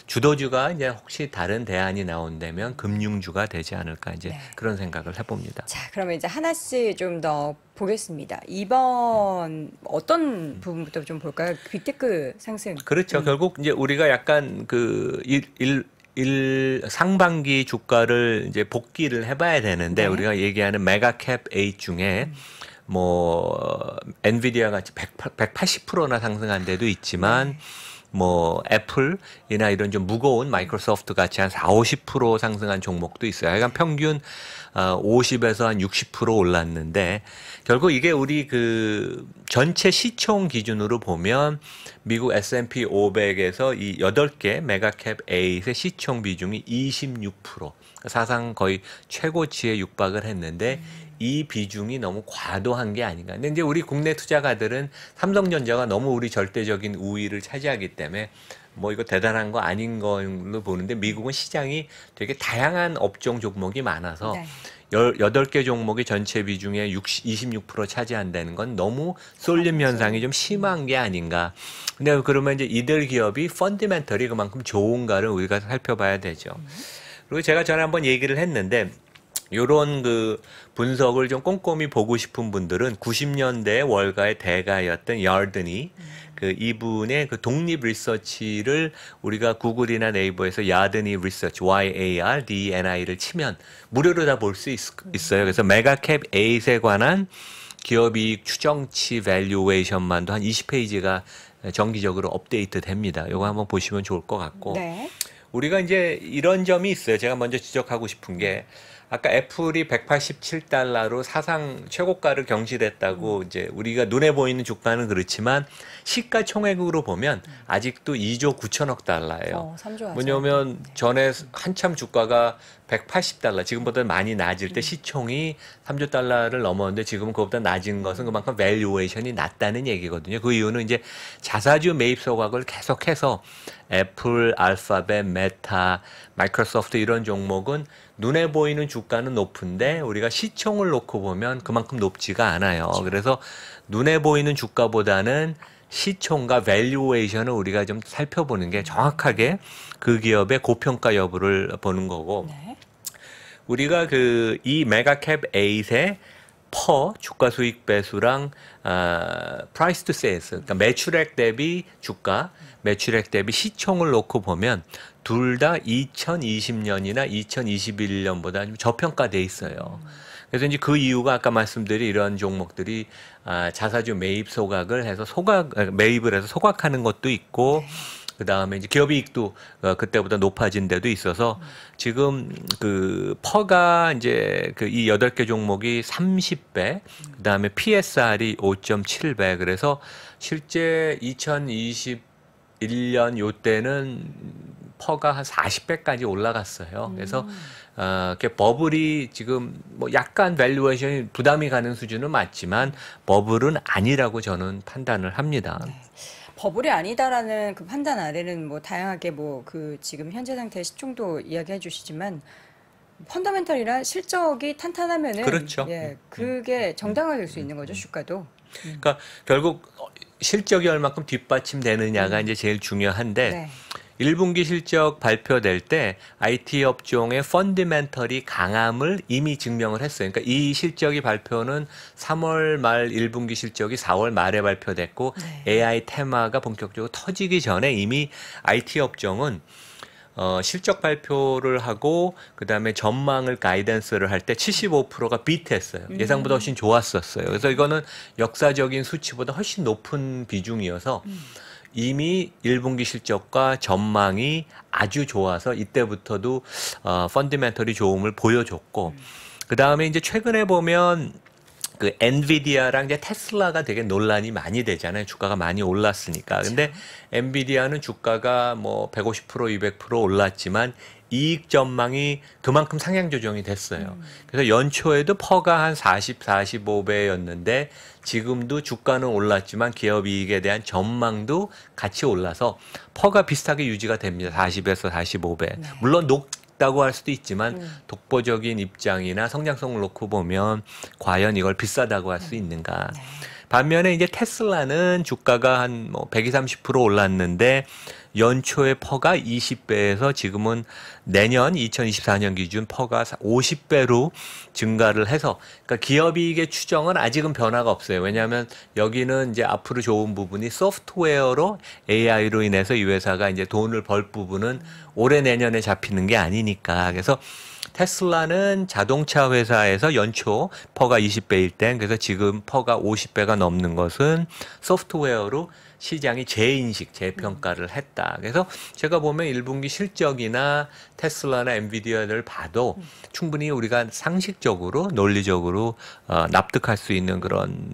주도주가 이제 혹시 다른 대안이 나온다면 금융주가 되지 않을까 이제 네. 그런 생각을 해봅니다. 자, 그러면 이제 하나씩 좀 더 보겠습니다. 이번 음. 어떤 부분부터 좀 볼까요? 빅테크 상승. 그렇죠. 음. 결국 이제 우리가 약간 그 일, 일, 일 상반기 주가를 이제 복귀를 해봐야 되는데 네. 우리가 얘기하는 메가캡 A 중에 뭐 엔비디아 같이 180%나 상승한 데도 있지만 네. 뭐 애플이나 이런 좀 무거운 마이크로소프트 같이 한 4, 50% 상승한 종목도 있어요. 약간 평균 50에서 어, 한60% 올랐는데 결국 이게 우리 그 전체 시총 기준으로 보면 미국 S&P 500에서 이 8개 메가캡 에잇의 시총 비중이 26% 사상 거의 최고치에 육박을 했는데 음. 이 비중이 너무 과도한 게 아닌가. 근데 이제 우리 국내 투자가들은 삼성전자가 너무 우리 절대적인 우위를 차지하기 때문에 뭐 이거 대단한 거 아닌 걸로 보는데 미국은 시장이 되게 다양한 업종 종목이 많아서 네. 18개 종목이 전체 비중의 60, 26% 차지한다는 건 너무 쏠림 현상이 좀 심한 게 아닌가. 근데 그러면 이제 이들 기업이 펀디멘털이 그만큼 좋은가를 우리가 살펴봐야 되죠. 음. 그리고 제가 전에 한번 얘기를 했는데 요런 그 분석을 좀 꼼꼼히 보고 싶은 분들은 90년대 월가의 대가였던 열든니그 이분의 그 독립 리서치를 우리가 구글이나 네이버에서 야드니 리서치 Y A R D N I를 치면 무료로 다 볼 수 있어요. 그래서 메가캡 8에 관한 기업이익 추정치 밸류에이션만도 한 20페이지가 정기적으로 업데이트 됩니다. 요거 한번 보시면 좋을 것 같고. 네. 우리가 이제 이런 점이 있어요. 제가 먼저 지적하고 싶은 게 아까 애플이 187달러로 사상 최고가를 경실했다고 음. 이제 우리가 눈에 보이는 주가는 그렇지만 시가총액으로 보면 음. 아직도 2조 9천억 달러예요. 어, 뭐냐면 네. 전에 한참 주가가 180달러 지금보다 많이 낮을 때 음. 시총이 3조 달러를 넘었는데 지금은 그보다 낮은 것은 그만큼 밸류에이션이 낮다는 얘기거든요. 그 이유는 이제 자사주 매입 소각을 계속해서 애플, 알파벳, 메타, 마이크로소프트 이런 종목은 눈에 보이는 주가는 높은데 우리가 시총을 놓고 보면 그만큼 높지가 않아요. 그렇죠. 그래서 눈에 보이는 주가보다는 시총과 밸류에이션을 우리가 좀 살펴보는 게 음. 정확하게 그 기업의 고평가 여부를 보는 거고 네. 우리가 그 이 메가캡 8의 퍼 주가 수익 배수랑 어, 프라이스 투 세일스 그러니까 매출액 대비 주가 매출액 대비 시총을 놓고 보면 둘 다 2020년이나 2021년보다 좀 저평가돼 있어요. 그래서 이제 그 이유가 아까 말씀드린 이런 종목들이 아, 자사주 매입 소각을 해서 소각 매입을 해서 소각하는 것도 있고 네. 그 다음에 이제 기업이익도 어, 그때보다 높아진 데도 있어서 지금 그 퍼가 이제 그이 여덟 개 종목이 30배, 그 다음에 PSR이 5.7배. 그래서 실제 2021년 요 때는 퍼가 한 40배까지 올라갔어요. 그래서 음. 어, 이렇게 버블이 지금 뭐 약간 밸류에이션이 부담이 가는 수준은 맞지만 버블은 아니라고 저는 판단을 합니다. 네. 버블이 아니다라는 그 판단 아래는 뭐 다양하게 뭐 그 지금 현재 상태의 시총도 이야기해 주시지만 펀더멘털이나 실적이 탄탄하면은 그렇죠. 예, 음. 그게 음. 정당화될 수 음. 있는 거죠 주가도. 그러니까 결국 어, 실적이 얼마큼 뒷받침되느냐가 음. 이제 제일 중요한데 네. 1분기 실적 발표될 때 IT 업종의 펀디멘털이 강함을 이미 증명을 했어요. 그러니까 이 실적이 발표는 3월 말 1분기 실적이 4월 말에 발표됐고 네. AI 테마가 본격적으로 터지기 전에 이미 IT 업종은 어, 실적 발표를 하고 그다음에 전망을 가이던스를 할 때 75%가 비트했어요. 음. 예상보다 훨씬 좋았었어요. 그래서 이거는 역사적인 수치보다 훨씬 높은 비중이어서 음. 이미 1분기 실적과 전망이 아주 좋아서 이때부터도 어, 펀드멘털이 좋음을 보여줬고 그 다음에 이제 최근에 보면 그 엔비디아랑 이제 테슬라가 되게 논란이 많이 되잖아요. 주가가 많이 올랐으니까. 근데 엔비디아는 주가가 뭐150% 200% 올랐지만 이익 전망이 그만큼 상향 조정이 됐어요. 음. 그래서 연초에도 퍼가 한 40, 45배였는데 지금도 주가는 올랐지만 기업 이익에 대한 전망도 같이 올라서 퍼가 비슷하게 유지가 됩니다. 40에서 45배. 네. 물론 높다고할 수도 있지만 음. 독보적인 입장이나 성장성을 놓고 보면 과연 이걸 비싸다고 할수 음. 있는가. 네. 반면에 이제 테슬라는 주가가 한 뭐130% 올랐는데 연초에 퍼가 20배에서 지금은 내년 2024년 기준 퍼가 50배로 증가를 해서 그러니까 기업이익의 추정은 아직은 변화가 없어요. 왜냐하면 여기는 이제 앞으로 좋은 부분이 소프트웨어로 AI로 인해서 이 회사가 이제 돈을 벌 부분은 올해 내년에 잡히는 게 아니니까 그래서 테슬라는 자동차 회사에서 연초 퍼가 20배일 땐 그래서 지금 퍼가 50배가 넘는 것은 소프트웨어로 시장이 재인식, 재평가를 했다. 그래서 제가 보면 1분기 실적이나 테슬라나 엔비디아를 봐도 충분히 우리가 상식적으로 논리적으로 어, 납득할 수 있는 그런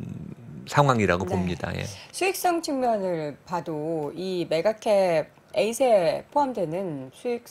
상황이라고 네. 봅니다. 예. 수익성 측면을 봐도 이 메가캡 에이스에 포함되는 수익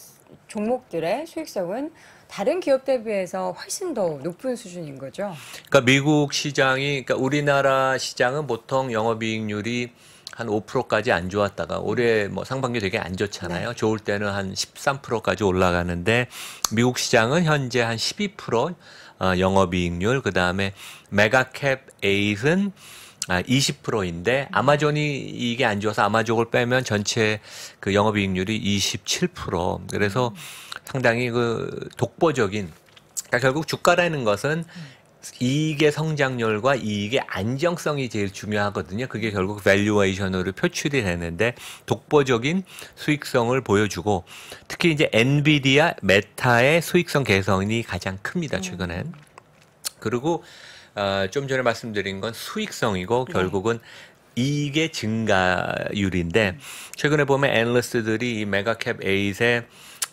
종목들의 수익성은 다른 기업 대비해서 훨씬 더 높은 수준인 거죠. 그러니까 미국 시장이 그러니까 우리나라 시장은 보통 영업이익률이 한 5%까지 안 좋았다가 올해 뭐 상반기 되게 안 좋잖아요. 네. 좋을 때는 한 13%까지 올라가는데 미국 시장은 현재 한 12% 어, 영업이익률 그다음에 메가캡 8은 아, 20%인데 음. 아마존이 이게 안 좋아서 아마존을 빼면 전체 그 영업이익률이 27%. 그래서 음. 상당히 그 독보적인 그러니까 결국 주가라는 것은 이익의 성장률과 이익의 안정성이 제일 중요하거든요. 그게 결국 밸류에이션으로 표출이 되는데 독보적인 수익성을 보여주고 특히 이제 엔비디아, 메타의 수익성 개선이 가장 큽니다. 최근엔. 음. 그리고 어, 좀 전에 말씀드린 건 수익성이고 네. 결국은 이익의 증가율인데 음. 최근에 보면 애널리스트들이 이 메가캡 에잇의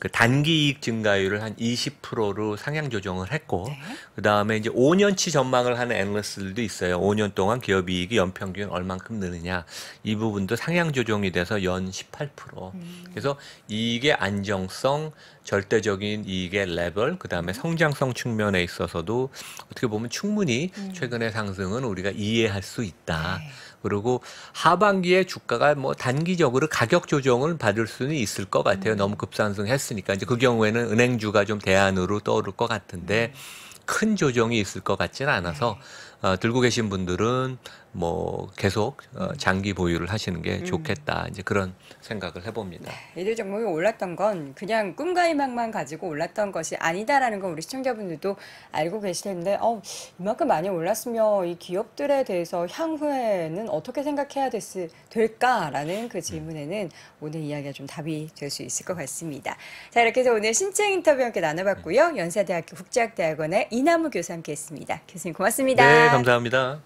그 단기 이익 증가율을 한 20%로 상향 조정을 했고 네. 그다음에 이제 5년치 전망을 하는 애널리스트들도 있어요. 5년 동안 기업 이익이 연평균 얼만큼 느느냐. 이 부분도 상향 조정이 돼서 연 18%. 음. 그래서 이익의 안정성, 절대적인 이익의 레벨, 그다음에 음. 성장성 측면에 있어서도 어떻게 보면 충분히 음. 최근의 상승은 우리가 이해할 수 있다. 네. 그리고 하반기에 주가가 뭐 단기적으로 가격 조정을 받을 수는 있을 것 같아요. 음. 너무 급상승했으니까 이제 그 경우에는 은행주가 좀 대안으로 떠오를 것 같은데 음. 큰 조정이 있을 것 같지는 않아서 네. 어, 들고 계신 분들은 뭐 계속 어, 장기 보유를 하시는 게 음. 좋겠다 이제 그런 생각을 해봅니다. 네, 일일 종목이 올랐던 건 그냥 꿈과 희망만 가지고 올랐던 것이 아니다라는 건 우리 시청자분들도 알고 계실 텐데 어, 이만큼 많이 올랐으며 이 기업들에 대해서 향후에는 어떻게 생각해야 됐을, 될까라는 그 음. 질문에는 음. 오늘 이야기가 좀 답이 될 수 있을 것 같습니다. 자 이렇게 해서 오늘 신청 인터뷰 함께 나눠봤고요. 네. 연세대학교 국제학대학원의 이남우 교수 함께했습니다. 교수님 고맙습니다. 네 감사합니다.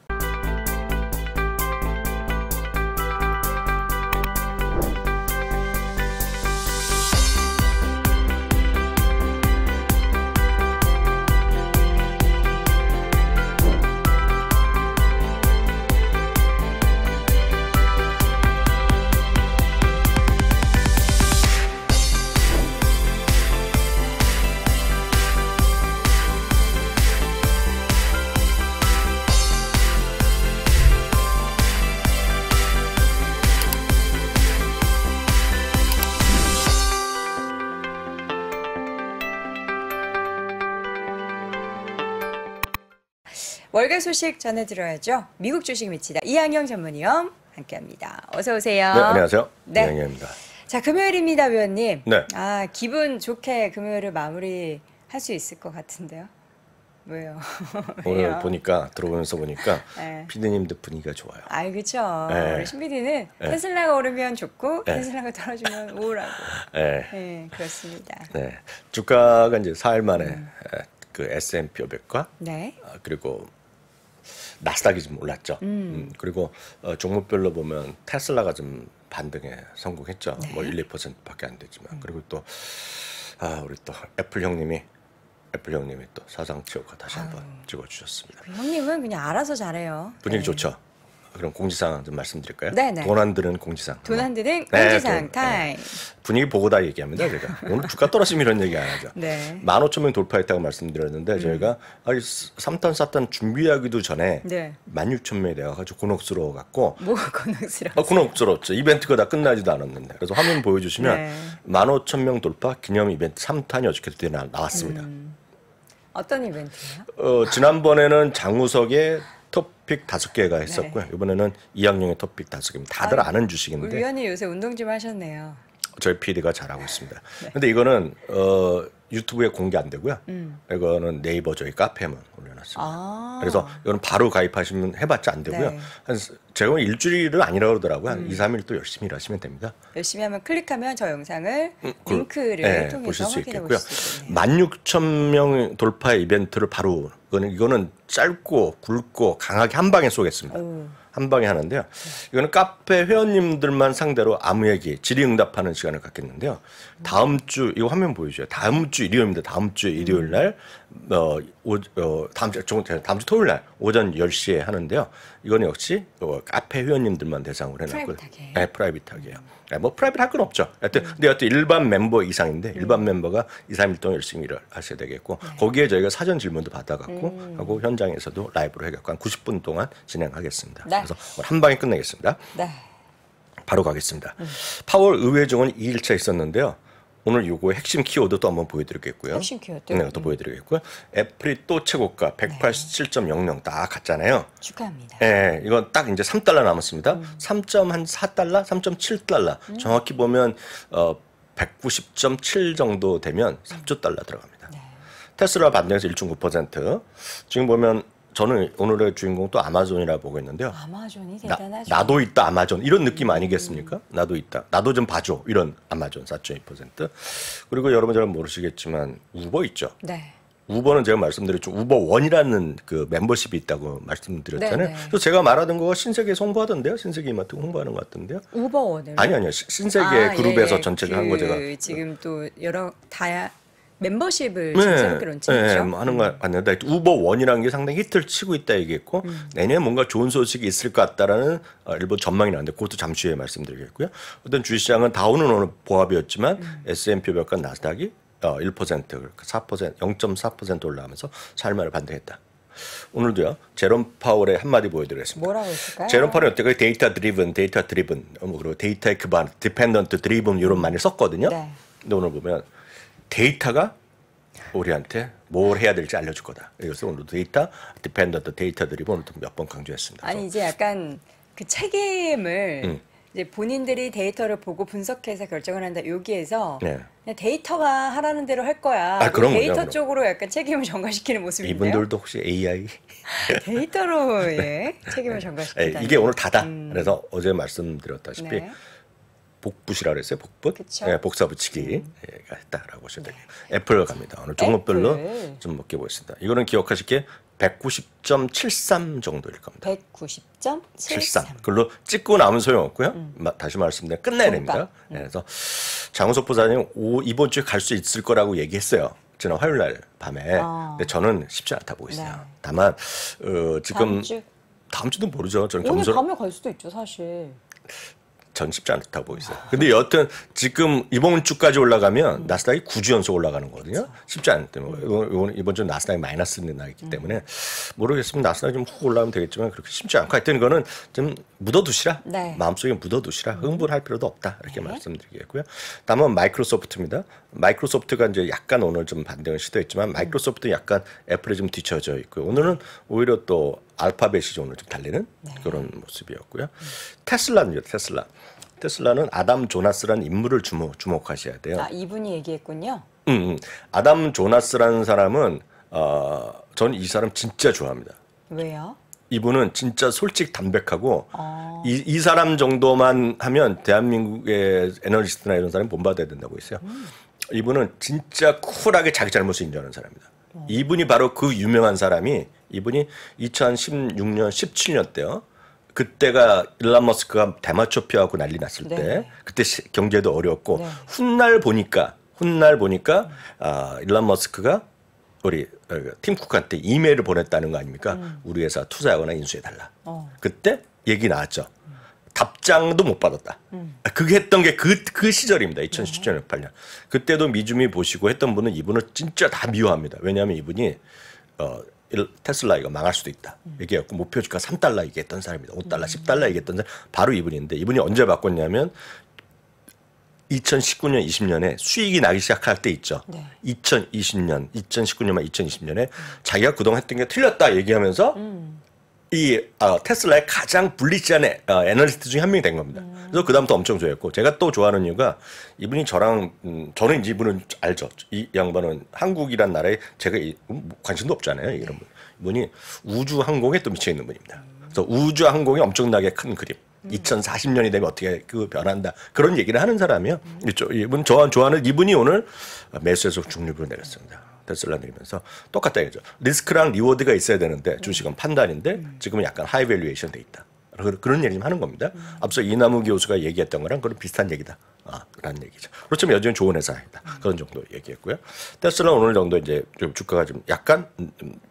거래 소식 전해드려야죠. 미국 주식 미치다 이한영 전문위원 함께합니다. 어서 오세요. 네, 안녕하세요. 네. 이한영입니다. 자, 금요일입니다, 위원님. 네. 아, 기분 좋게 금요일을 마무리 할수 있을 것 같은데요. 왜요? 오늘 보니까 들어오면서 보니까 네. 피디님들 분위기가 좋아요. 아, 그렇죠. 네. 신 PD는 테슬라가 네. 오르면 좋고 네. 테슬라가 떨어지면 우울하고. 네. 그렇습니다. 네, 주가가 이제 4일 만에 음. 그 S&P 500과 네. 아, 그리고 나스닥이 좀 올랐죠. 음. 음, 그리고 어, 종목별로 보면 테슬라가 좀 반등에 성공했죠. 네. 뭐 1, 2%밖에 안 되지만 음. 그리고 또 아, 우리 또 애플 형님이 애플 형님이 또 사상 최고가 다시 한번 찍어주셨습니다. 형님은 그냥 알아서 잘해요. 분위기 네. 좋죠. 그럼 공지사항 좀 말씀드릴까요? 네네. 도난드는 공지사항. 도난드는 네, 공지사항 타임. 네. 분위기 보고 다 얘기합니다. 네. 제가 오늘 주가 떨어지면 이런 얘기 안 하죠. 네. 1 5 0명 돌파했다고 말씀드렸는데 음. 저희가 아니 3탄 4탄 준비하기도 전에 네. 1 6명이 돼가지고 곤혹스러워 갖고 뭐 곤혹스러워? 아, 곤혹스러죠 이벤트가 다 끝나지도 않았는데 그래서 화면 보여주시면 네. 1 5명 돌파 기념 이벤트 3탄이 어저께 나왔습니다. 음. 어떤 이벤트요 어, 지난번에는 장우석에 토픽 다섯 개가 했었고요. 네. 이번에는 이학용의 토픽 다섯 개입니다. 다들 아, 는 주식인데. 위원님 요새 운동 좀 하셨네요. 저희 PD가 잘하고 있습니다. 네. 근데 이거는 어 유튜브에 공개 안 되고요. 음. 이거는 네이버 저희 카페만 올려놨습니다. 아. 그래서 이거는 바로 가입하시면 해봤자 안 되고요. 네. 한 제가 일주일은 아니라고 그러더라고요. 한 음. 2, 3일 또 열심히 일하시면 됩니다. 열심히 하면 클릭하면 저 영상을 음, 그, 링크를 네, 통해서 보실 수 있겠고요. 만 육천 명 돌파 이벤트를 바로 이거는, 이거는 짧고 굵고 강하게 한 방에 쏘겠습니다. 오. 한 방에 하는데요. 이거는 카페 회원님들만 상대로 아무 얘기 질의응답하는 시간을 갖겠는데요. 다음 주 이거 화면 보여줘요. 다음 주주 일요일입니다. 다음 주 일요일 날, 어, 오, 어, 다음 주, 다음 주 토요일 날 오전 10시에 하는데요. 이건 역시 어, 카페 회원님들만 대상으로 해놨고요. 프라이빗하게. 네, 프라이빗하게요. 네, 뭐 프라이빗 할 건 없죠. 하여튼, 음. 근데 하여튼 일반 멤버 이상인데 일반 멤버가 2, 3일 동안 열심히 일을 하셔야 되겠고 네. 거기에 저희가 사전 질문도 받아갖고 음. 하고 현장에서도 라이브로 해갖고 한 90분 동안 진행하겠습니다. 네. 그래서 뭐 한 방에 끝내겠습니다. 네. 바로 가겠습니다. 음. 파월 의회 중은 2일차 있었는데요. 오늘 요거의 핵심 키워드 또 한번 보여드리겠고요. 핵심 키워드. 네, 또 네. 보여드리겠고요. 애플이 또 최고가 187.00딱 갔잖아요. 축하합니다. 네, 이건 딱 이제 3달러 남았습니다. 음. 3.4달러, 3.7달러. 음. 정확히 보면 어 190.7 정도 되면 3조 달러 들어갑니다. 네. 테슬라 반등해서 1.9%. 지금 보면 저는 오늘의 주인공 또 아마존이라 보고 있는데요. 아마존이 대단하죠. 나, 도 있다 아마존 이런 느낌 아니겠습니까? 나도 있다. 나도 좀 봐줘 이런 아마존 4.2% 그리고 여러분 잘 모르시겠지만 우버 있죠. 네. 우버는 제가 말씀드렸죠. 우버 원이라는 그 멤버십이 있다고 말씀드렸잖아요. 네, 네. 그래서 제가 말하던 거 신세계 홍보하던데요. 신세계 이마트 홍보하는 것 같던데요. 우버 원을 아니 아니요. 신세계 아, 그룹에서 예, 예. 전체를 그, 한거 제가 지금 또 여러 다야 멤버십을 네. 새롭게 런칭했죠. 네, 뭐 하는 거 음. 아니다. 우버 원이라는 게 상당히 히트를 치고 있다 얘기했고 음. 내년에 뭔가 좋은 소식이 있을 것 같다라는 어, 일본 전망이 나는데 그것도 잠시 후에 말씀드리겠고요. 어떤 주시장은 다운은 오늘 보합이었지만 음. S&P 백과 나스닥이 1% 어, 4% 그러니까 올라가면서 살만을 반등했다. 오늘도요. 제롬 파월의 한마디 보여드리겠습니다. 뭐라고 했을까요? 제롬 파월이 어떻게 데이터 드리븐, 데이터 드리븐, 뭐 그리고 데이터에 기반, 디펜던트 드리븐 이런 많이 썼거든요. 네. 근데 오늘 보면 데이터가 우리한테 뭘 해야 될지 알려줄 거다. 그래서 오늘도 데이터, 디펜던트 데이터 드리브 오늘도 몇번 강조했습니다. 아니 이제 약간 그 책임을 음. 이제 본인들이 데이터를 보고 분석해서 결정을 한다. 여기에서 네. 데이터가 하라는 대로 할 거야. 아, 그런 데이터 거죠, 쪽으로 그럼. 약간 책임을 전가시키는 모습인데요. 이분들도 혹시 AI 데이터로 예, 네. 책임을 전가시킨다. 예, 이게 오늘 다다. 음. 그래서 어제 말씀드렸다시피 네. 복붙이라 그랬어요. 복붙? 그쵸? 예, 복사 붙이기 음. 했다라고 예, 보셔야 되고요. 애플 갑니다. 오늘 종목별로 애플. 좀 먹게 보겠습니다. 이거는 기억하실 게 190.73 정도일 겁니다. 190.73. 그걸로 찍고 나면 소용 없고요. 음. 다시 말씀드리면 끝내야 그러니까. 됩니다. 음. 예, 그래서 장우석 부사님 오, 이번 주에 갈 수 있을 거라고 얘기했어요. 지난 화요일 날 밤에. 아. 근데 저는 쉽지 않다 고 보고 있어요. 네. 다만 어, 지금 다음, 주? 다음 주도 모르죠. 저는 오늘 겸손... 밤에 갈 수도 있죠, 사실. 전쉽지 않다 고 보이세요. 근데 여튼 지금 이번 주까지 올라가면 나스닥이 9주 연속 올라가는 거거든요. 쉽지 않기 때문에 이번, 이번 주 나스닥이 마이너스 있는 날이기 음. 때문에 모르겠으면 나스닥이 좀 훅 올라가면 되겠지만 그렇게 쉽지 않고 하여튼 이거는 좀 묻어두시라. 네. 마음속에 묻어두시라. 음. 흥분할 필요도 없다. 이렇게 네. 말씀드리겠고요. 다음은 마이크로소프트입니다. 마이크로소프트가 이제 약간 오늘 좀 반등을 시도했지만 네. 마이크로소프트 약간 애플에 좀 뒤쳐져 있고 오늘은 오히려 또 알파벳이 오늘 좀 달리는 네. 그런 모습이었고요. 테슬라는요, 테슬라. 테슬라는 아담 조나스라는 인물을 주목, 주목하셔야 돼요. 아, 이분이 얘기했군요. 음, 음. 아담 조나스라는 사람은 어, 저는 이 사람 진짜 좋아합니다. 왜요? 이분은 진짜 솔직 담백하고 어. 이, 이 사람 정도만 하면 대한민국의 에너지스트나 이런 사람이 본받아야 된다고 했어요. 음. 이분은 진짜 쿨하게 자기 잘못을 인정하는 사람입니다. 어. 이분이 바로 그 유명한 사람이 이분이 2016년 17년 때요. 그때가 일란 머스크가 대마초피하고 난리 났을 네. 때 네네. 그때 경제도 어려웠고 네. 훗날 보니까 훗날 보니까 음. 아, 일란 머스크가 우리 어, 팀 쿡한테 이메일을 보냈다는 거 아닙니까? 음. 우리 회사 투자하거나 인수해 달라. 어. 그때 얘기 나왔죠. 음. 답장도 못 받았다. 음. 그게 했던 게그그 그 시절입니다. 2017년, 1 8년. 그때도 미주미 보시고 했던 분은 이분을 진짜 다 미워합니다. 왜냐하면 이분이 어 테슬라 이거 망할 수도 있다. 음. 얘기했고 목표 주가 3달러 얘기했던 사람이다. 5달러, 10달러 음. 얘기했던 사람 바로 이분인데 이분이 언제 바꿨냐면 2019년, 20년에 수익이 나기 시작할 때 있죠. 네. 2020년, 2019년만 2020년에 음. 자기가 그동안 했던 게 틀렸다 얘기하면서 음. 이 어, 테슬라의 가장 불리지한 애, 어, 애널리스트 중에 한 명이 된 겁니다. 음. 그래서 그다음부터 엄청 좋아했고 제가 또 좋아하는 이유가 이분이 저랑 음, 저는 이분은 알죠. 이 양반은 한국이란 나라에 제가 이, 음, 뭐 관심도 없잖아요. 이런 분. 이분이 우주 항공에 또 미쳐 있는 분입니다. 그래서 우주 항공이 엄청나게 큰 그림. 2040년이 음. 되면 어떻게 그 변한다 그런 얘기를 하는 사람이요. 음. 이분 저한 좋아하는 이분이 오늘 매수해서 중립으로 내렸습니다. 설명드리면서 똑같다 이거죠. 리스크랑 리워드가 있어야 되는데 네. 주식은 판단인데 음. 지금은 약간 하이 밸류에이션 돼 있다. 그런 얘기 좀 하는 겁니다. 음. 앞서 이남우 교수가 얘기했던 거랑 그런 비슷한 얘기다. 아, 라는 얘기죠. 그렇지만 여전히 좋은 회사입니다. 음. 그런 정도 얘기했고요. 테슬라 오늘 정도 이제 좀 주가가 좀 약간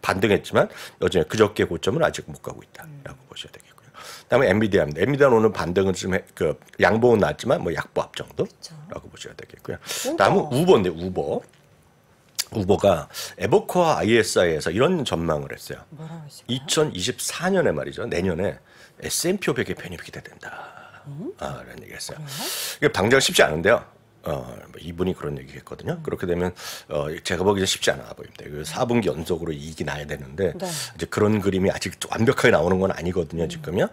반등했지만 여전히 그저께 고점은 아직 못 가고 있다라고 보셔야 되겠고요. 그다음에 엔비디아입니다. 엔비디아는 오늘 반등은 좀그 양보는 났지만 뭐 약보합 정도라고 보셔야 되겠고요. 그다음은 우버인데 우버. 후보가 에버코와 ISI에서 이런 전망을 했어요. 2024년에 말이죠. 내년에 S&P 500에 편입이 된다. 음? 아, 라는 얘기 했어요. 이게 당장 쉽지 않은데요. 어, 뭐 이분이 그런 얘기 했거든요. 그렇게 되면 어, 제가 보기엔 쉽지 않아 보입니다. 그 4분기 음. 연속으로 이익이 나야 되는데 네. 이제 그런 그림이 아직 완벽하게 나오는 건 아니거든요. 음. 지금요.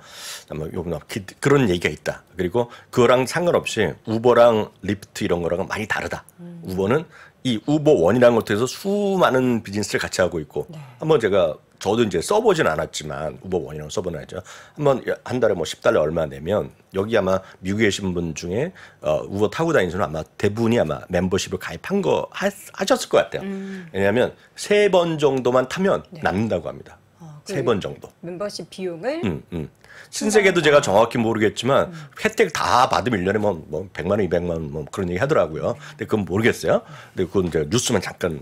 아마 요번 그런 얘기가 있다. 그리고 그거랑 상관없이 우버랑 리프트 이런 거랑은 많이 다르다. 음. 우버는 이우버원이라는 것에서 수많은 비즈니스를 같이 하고 있고 네. 한번 제가 저도 이제 써보진 않았지만 우버원이라고 써보는 알죠. 한번 한 달에 뭐 10달러 얼마 내면 여기 아마 미국에 계신 분 중에 어, 우버 타고 다니시는 아마 대부분이 아마 멤버십을 가입한 거 하, 하셨을 것 같아요. 음. 왜냐하면 세 번 정도만 타면 네. 남는다고 합니다. 아, 세번 정도. 멤버십 비용을 음, 음. 신세계도 제가 정확히 모르겠지만 혜택 다 받으면 1년에 뭐, 뭐 100만 원, 200만 원뭐 그런 얘기 하더라고요. 근데 그건 모르겠어요. 근데 그건 이제 뉴스만 잠깐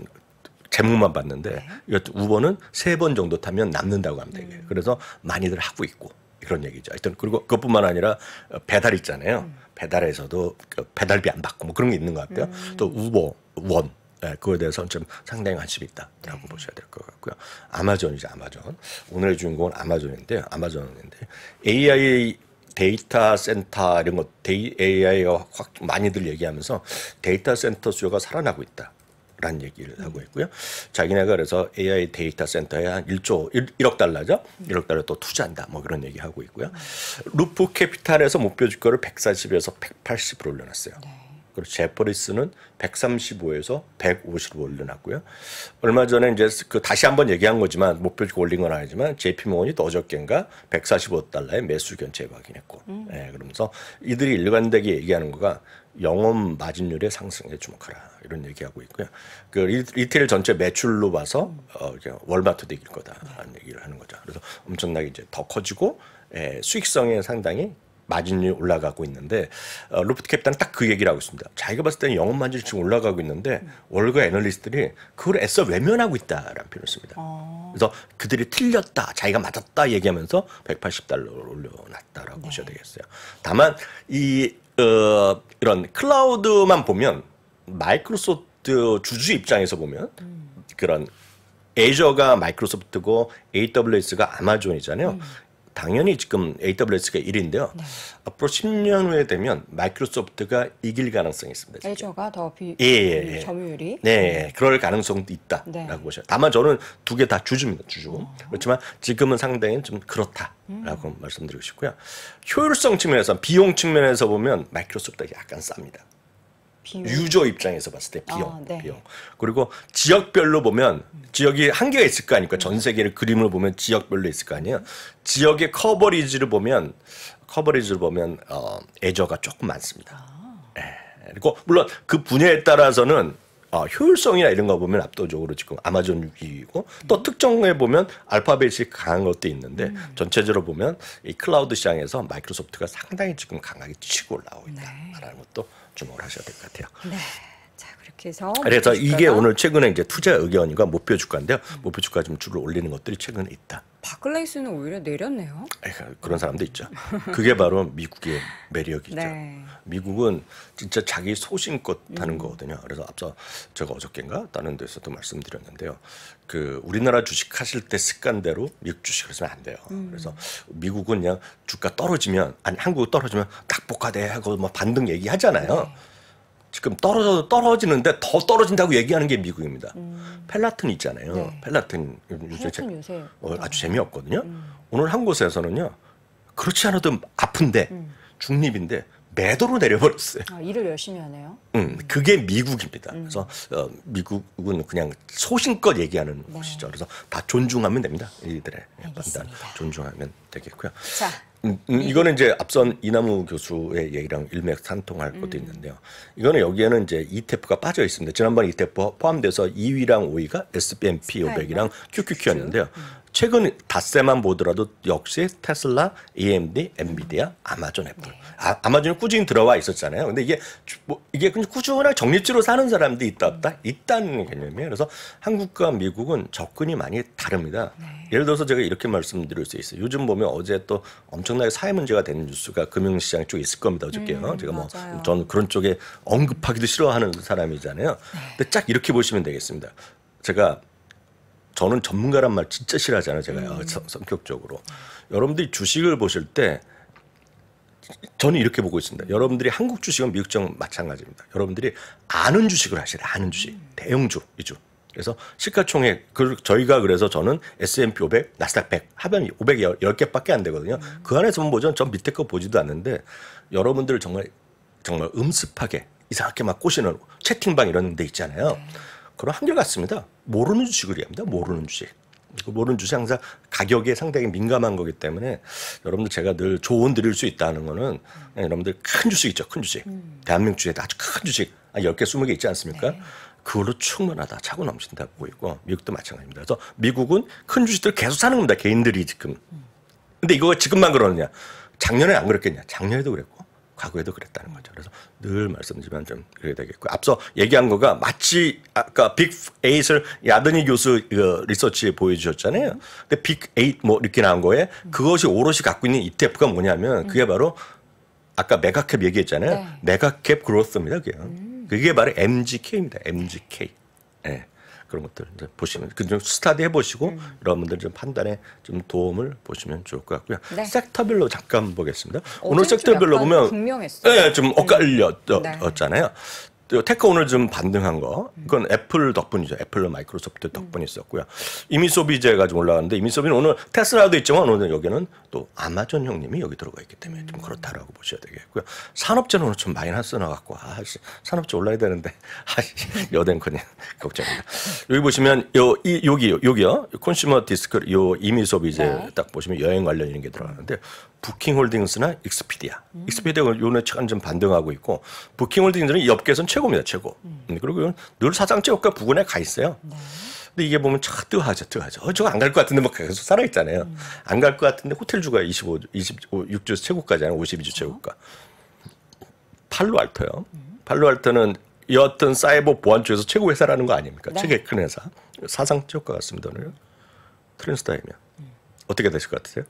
제목만 봤는데 네. 우버는 세 번 정도 타면 남는다고 하면 되게 음. 그래서 많이들 하고 있고 이런 얘기죠. 하여튼 그리고 그것뿐만 아니라 어, 배달 있잖아요. 음. 배달에서도 그 배달비 안 받고 뭐 그런 게 있는 것 같아요. 음. 또 우버 원 네, 그거에 대해서는 좀 상당히 관심이 있다라고 네. 보셔야 될 것 같고요. 아마존이죠, 아마존. 오늘의 주인공은 아마존인데, 아마존인데 AI 데이터 센터 이런 것 AI가 확 많이들 얘기하면서 데이터 센터 수요가 살아나고 있다. 라는 얘기를 하고 음. 있고요. 자기네가 그래서 AI 데이터 센터에 한 1조 1, 억 달러죠. 1억 음. 달러 또 투자한다. 뭐 그런 얘기 하고 있고요. 루프 캐피탈에서 목표 주가를 140에서 180으로 올려놨어요. 네. 그리고 제퍼리스는 135에서 150으로 올려놨고요. 얼마 전에 이제 그 다시 한번 얘기한 거지만 목표치가 올린 건 아니지만 JP모건이 또어저껜가 145달러에 매수 견제 확인했고 음. 예, 그러면서 이들이 일관되게 얘기하는 거가 영업 마진율의 상승에 주목하라 이런 얘기하고 있고요. 그 리테일 전체 매출로 봐서 어, 월마트도 이길 거다라는 얘기를 하는 거죠. 그래서 엄청나게 이제 더 커지고 예, 수익성에 상당히 마진율이 올라가고 있는데 어, 로프트 캡탄은 딱그 얘기를 하고 있습니다. 자기가 봤을 때는 영업 마진율이 지금 올라가고 있는데 월가 애널리스트들이 그걸 애써 외면하고 있다라는 표현을 씁니다. 어. 그래서 그들이 틀렸다, 자기가 맞았다 얘기하면서 180달러를 올려놨다라고 네. 보셔야 되겠어요. 다만 이 어, 이런 클라우드만 보면 마이크로소프트 주주 입장에서 보면 음. 그런 에이저가 마이크로소프트고 AWS가 아마존이잖아요. 음. 당연히 지금 AWS가 1인데요. 네. 앞으로 10년 후에 되면 마이크로소프트가 이길 가능성이 있습니다. 애저가 더 비, 예, 예, 예. 점유율이 네, 예, 예. 그럴 가능성도 있다라고 네. 보셔요. 다만 저는 두 개 다 주주입니다. 주주고 어. 음. 그렇지만 지금은 상당히 좀 그렇다라고 음. 말씀드리고 싶고요. 효율성 측면에서 비용 측면에서 보면 마이크로소프트가 약간 쌉니다. 비용. 유저 입장에서 봤을 때 비용, 아, 네. 비용. 그리고 지역별로 보면 지역이 한계가 있을 거 아닙니까? 전 세계를 그림으로 보면 지역별로 있을 거 아니에요. 지역의 커버리지를 보면 커버리지를 보면 어, 애저가 조금 많습니다. 아. 예. 그리고 물론 그 분야에 따라서는 어, 효율성이나 이런 거 보면 압도적으로 지금 아마존 6위이고 또 특정에 보면 알파벳이 강한 것도 있는데 음. 전체적으로 보면 이 클라우드 시장에서 마이크로소프트가 상당히 지금 강하게 치고 올라오고 있다라는 네. 것도 주목을 하셔야 될 것 같아요. 네. 계속서 그래서 이게 오늘 최근에 이제 투자 의견과 목표 주가인데요. 음. 목표 주가 좀 줄을 올리는 것들이 최근에 있다. 바클레이스는 오히려 내렸네요. 그런 사람도 있죠. 그게 바로 미국의 매력이죠. 네. 미국은 진짜 자기 소신껏 하는 음. 거거든요. 그래서 앞서 제가 어저께인가 다른 데서도 말씀드렸는데요. 그 우리나라 주식 하실 때 습관대로 미국 주식을 하시면 안 돼요. 음. 그래서 미국은 그냥 주가 떨어지면 아니 한국 떨어지면 딱복화돼 하고 뭐 반등 얘기하잖아요. 네. 지금 떨어져 떨어지는데 더 떨어진다고 얘기하는 게 미국입니다. 음. 펠라튼 있잖아요. 네. 펠라튼, 요새, 펠라튼 요새 어, 아주 재미없거든요. 음. 오늘 한 곳에서는요. 그렇지 않아도 아픈데 음. 중립인데 매도로 내려버렸어요. 아, 일을 열심히 하네요. 음, 그게 미국입니다. 음. 그래서 어, 미국은 그냥 소신껏 얘기하는 네. 곳이죠. 그래서 다 존중하면 됩니다. 이들의 판단 존중하면 되겠고요. 자, 음, 음, 네. 이거는 이제 앞선 이남우 교수의 얘기랑 일맥상통할 음. 것도 있는데요. 이거는 여기에는 이제 이테프가 빠져 있습니다. 지난번 이테프 포함돼서 2위랑 5위가 S&P 500이랑 QQQ였는데요. 최근 닷새만 보더라도 역시 테슬라, AMD, 엔비디아, 아마존, 애플. 네. 아, 마존이 꾸준히 들어와 있었잖아요. 근데 이게 뭐 이게 꾸준하게 적립지로 사는 사람들이 있다 없다 음. 있다는 개념이에요. 그래서 한국과 미국은 접근이 많이 다릅니다. 네. 예를 들어서 제가 이렇게 말씀드릴 수 있어요. 요즘 보면 어제 또 엄청나게 사회 문제가 되는 뉴스가 금융시장 쪽에 있을 겁니다. 어저께요. 음, 제가 뭐전 그런 쪽에 언급하기도 싫어하는 사람이잖아요. 네. 근데 딱 이렇게 보시면 되겠습니다. 제가 저는 전문가란 말 진짜 싫어하잖아요. 제가 음. 아, 성격적으로. 여러분들이 주식을 보실 때 저는 이렇게 보고 있습니다. 여러분들이 한국 주식은 미국 주식 마찬가지입니다. 여러분들이 아는 주식을 하시라. 아는 주식. 음. 대형주 위주. 그래서 시가총액 그 저희가 그래서 저는 S&P 500, 나스닥 100 하면 500 10개밖에 안 되거든요. 음. 그 안에서만 보죠. 전 밑에 거 보지도 않는데 여러분들 정말 정말 음습하게 이상하게 막 꼬시는 채팅방 이런 데 있잖아요. 네. 그런 한결 같습니다. 모르는 주식을 얘기합니다. 모르는 주식. 그 모르는 주식 항상 가격에 상당히 민감한 거기 때문에 여러분들 제가 늘 조언 드릴 수 있다는 거는 예, 여러분들 큰 주식 있죠. 큰 주식. 음. 대한민국 주식에 아주 큰 주식. 한 10개, 20개 있지 않습니까? 네. 그걸로 충분하다. 차고 넘친다 보고 있고 미국도 마찬가지입니다. 그래서 미국은 큰 주식들 계속 사는 겁니다. 개인들이 지금. 음. 근데 이거 지금만 그러느냐. 작년에 안 그랬겠냐. 작년에도 그랬고 과거에도 그랬다는 거죠. 그래서 늘 말씀드리면 좀 그래야 되겠고 앞서 얘기한 거가 마치 아까 빅에잇을 야드니 교수 리서치에 보여주셨잖아요. 근데 빅 8뭐 이렇게 나온 거에 그것이 오롯이 갖고 있는 ETF가 뭐냐면 음. 그게 바로 아까 메가캡 얘기했잖아요. 네. 메가캡 그로스입니다. 그게. 그게 바로 MGK입니다. MGK. 예. 네. 그런 것들 이제 보시면 그 좀 스타디 해보시고 음. 여러분들 좀 판단에 좀 도움을 보시면 좋을 것 같고요. 네. 섹터별로 잠깐 보겠습니다. 어, 오늘 섹터별로 보면 예, 음. 네, 좀 엇갈렸잖아요. 음. 테크 오늘 좀 반등한 거 음. 그건 애플 덕분이죠. 애플로 마이크로소프트 덕분이 있었고요. 이미소비제가좀 올라갔는데 이미소비는 오늘 테슬라도 있지만 오늘 여기는 또 아마존 형님이 여기 들어가 있기 때문에 좀 음. 그렇다라고 보셔야 되겠고요. 산업재는 오늘 좀 마이너스 나갖고 아 산업재 올라야 되는데 아씨 여댕커님 걱정입니다. 여기 보시면 요이요기 요기요 콘슈머 디스크 요이미소비제딱 네. 보시면 여행 관련 이런 게 들어가는데 부킹홀딩스나 익스피디아. 음. 익스피디아가 요번에 최근 좀 반등하고 있고 부킹홀딩스는 업계에서는 최고입니다. 최고. 음. 음 그리고 늘사상최고가 부근에 가 있어요. 네. 근데 이게 보면 차 뜨하죠, 뜨하죠. 어, 저거 안 갈 것 같은데 막 계속 살아있잖아요. 음. 안갈 것 같은데 호텔 주가 25, 25, 6주 최고가잖아요. 52주 어? 최고가. 팔로알토요. 음. 팔로알토는 여하튼 사이버 보안쪽에서 최고 회사라는 거 아닙니까? 네. 최고의 큰 회사. 사상 최고가 같습니다, 오늘. 트랜스타임이요. 음. 어떻게 되실 것 같으세요?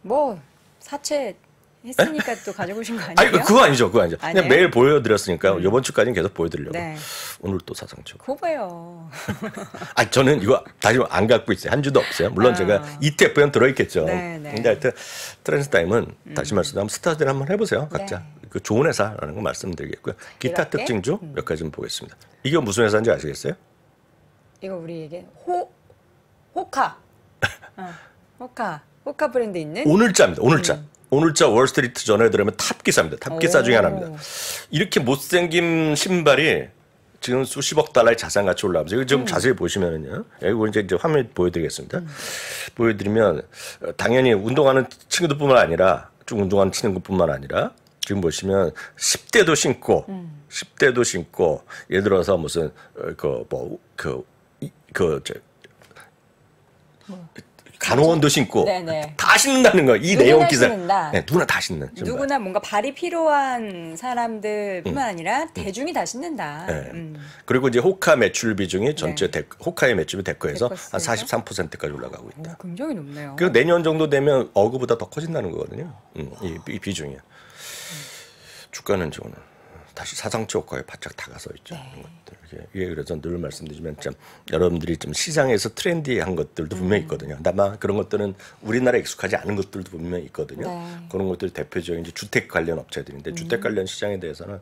뭐 사채 했으니까 또 가져오신 거 아니에요? 아니, 그거 아니죠. 그거 아니죠. 아 그냥 매일 보여드렸으니까요. 음. 이번 주까지는 계속 보여드리려고. 네. 오늘 또 사상초. 고봐요. 아, 저는 이거 다시 안 갖고 있어요. 한 주도 없어요. 물론 아. 제가 이때 표현 들어있겠죠. 네, 네. 근데 하여튼 트랜스 타임은 음. 다시 말씀드리면 스타들 한번 해보세요. 각자. 네. 그 좋은 회사라는 거 말씀드리겠고요. 기타 이렇게? 특징 중몇 음. 가지 좀 보겠습니다. 이게 무슨 회사인지 아시겠어요? 이거 우리 에게 호, 호카. 어, 호카. 호카 브랜드 있는? 오늘자입니다. 오늘자. 음. 오늘자 월스트리트 전널에 들으면 탑 기사입니다. 탑 기사 중에 하나입니다. 이렇게 못생긴 신발이 지금 수십억 달러의 자산 가치 올라가면서 이거 좀 음. 자세히 보시면은요. 이거 이제 이제 화면 보여드리겠습니다. 음. 보여드리면 어, 당연히 운동하는 친구들뿐만 아니라 쭉 운동하는 친구뿐만 아니라 지금 보시면 10대도 신고 음. 10대도 신고 예를 들어서 무슨 어, 그 뭐 그그저 그, 그, 간호원도 신고 네네. 네. 다 신는다는 거이 내용 기사. 네, 누구나 다 신는. 누구나 뭔가 발이 필요한 사람들뿐만 음. 아니라 음. 대중이 음. 다 신는다. 네. 음. 그리고 이제 호카 매출 비중이 전체 네. 데, 호카의 매출이 데코에서 한 43%까지 올라가고 있다. 오, 굉장히 높네요. 그 내년 정도 되면 어그보다 더 커진다는 거거든요. 음, 이, 이, 비중이. 주가는 지금 다시 사상초과에 바짝 다가서 있죠. 네. 것들. 예, 그래서 늘말씀드리지만참 여러분들이 좀 시장에서 트렌디한 것들도 분명히 음. 있거든요. 다만 그런 것들은 우리나라에 익숙하지 않은 것들도 분명히 있거든요. 네. 그런 것들 대표적인 이제 주택 관련 업체들인데 음. 주택 관련 시장에 대해서는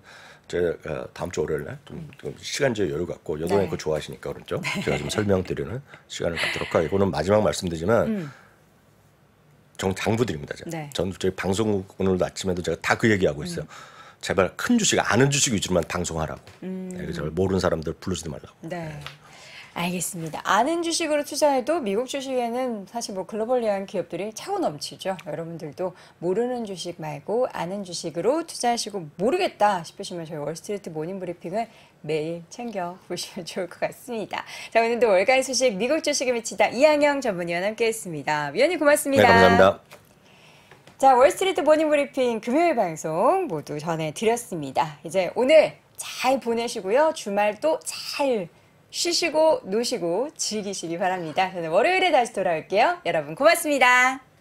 제가 어, 다음 주 월요일 날좀 좀 음. 시간제 여유 갖고 여동생 네. 그 좋아하시니까 그렇죠. 네. 제가 좀 설명드리는 시간을 갖도록 하고 이거는 마지막 말씀드리지만 음. 정장부들입니다 제가. 네. 전 저희 방송 오늘 아침에도 제가 다 그 얘기하고 있어요. 음. 제발 큰 주식 아는 주식 위주로만 방송하라고 음. 네, 제 모르는 사람들 부르지 말라고 네. 알겠습니다. 아는 주식으로 투자해도 미국 주식에는 사실 뭐 글로벌리한 기업들이 차고 넘치죠. 여러분들도 모르는 주식 말고 아는 주식으로 투자하시고 모르겠다 싶으시면 저희 월스트리트 모닝 브리핑을 매일 챙겨 보시면 좋을 것 같습니다. 자 오늘도 월간 소식 미국 주식에 미치다 이양영 전문위원 함께했습니다. 위원님 고맙습니다. 네, 감사합니다. 자, 월스트리트 모닝 브리핑 금요일 방송 모두 전해드렸습니다. 이제 오늘 잘 보내시고요. 주말또잘 쉬시고 노시고 즐기시기 바랍니다. 저는 월요일에 다시 돌아올게요. 여러분 고맙습니다.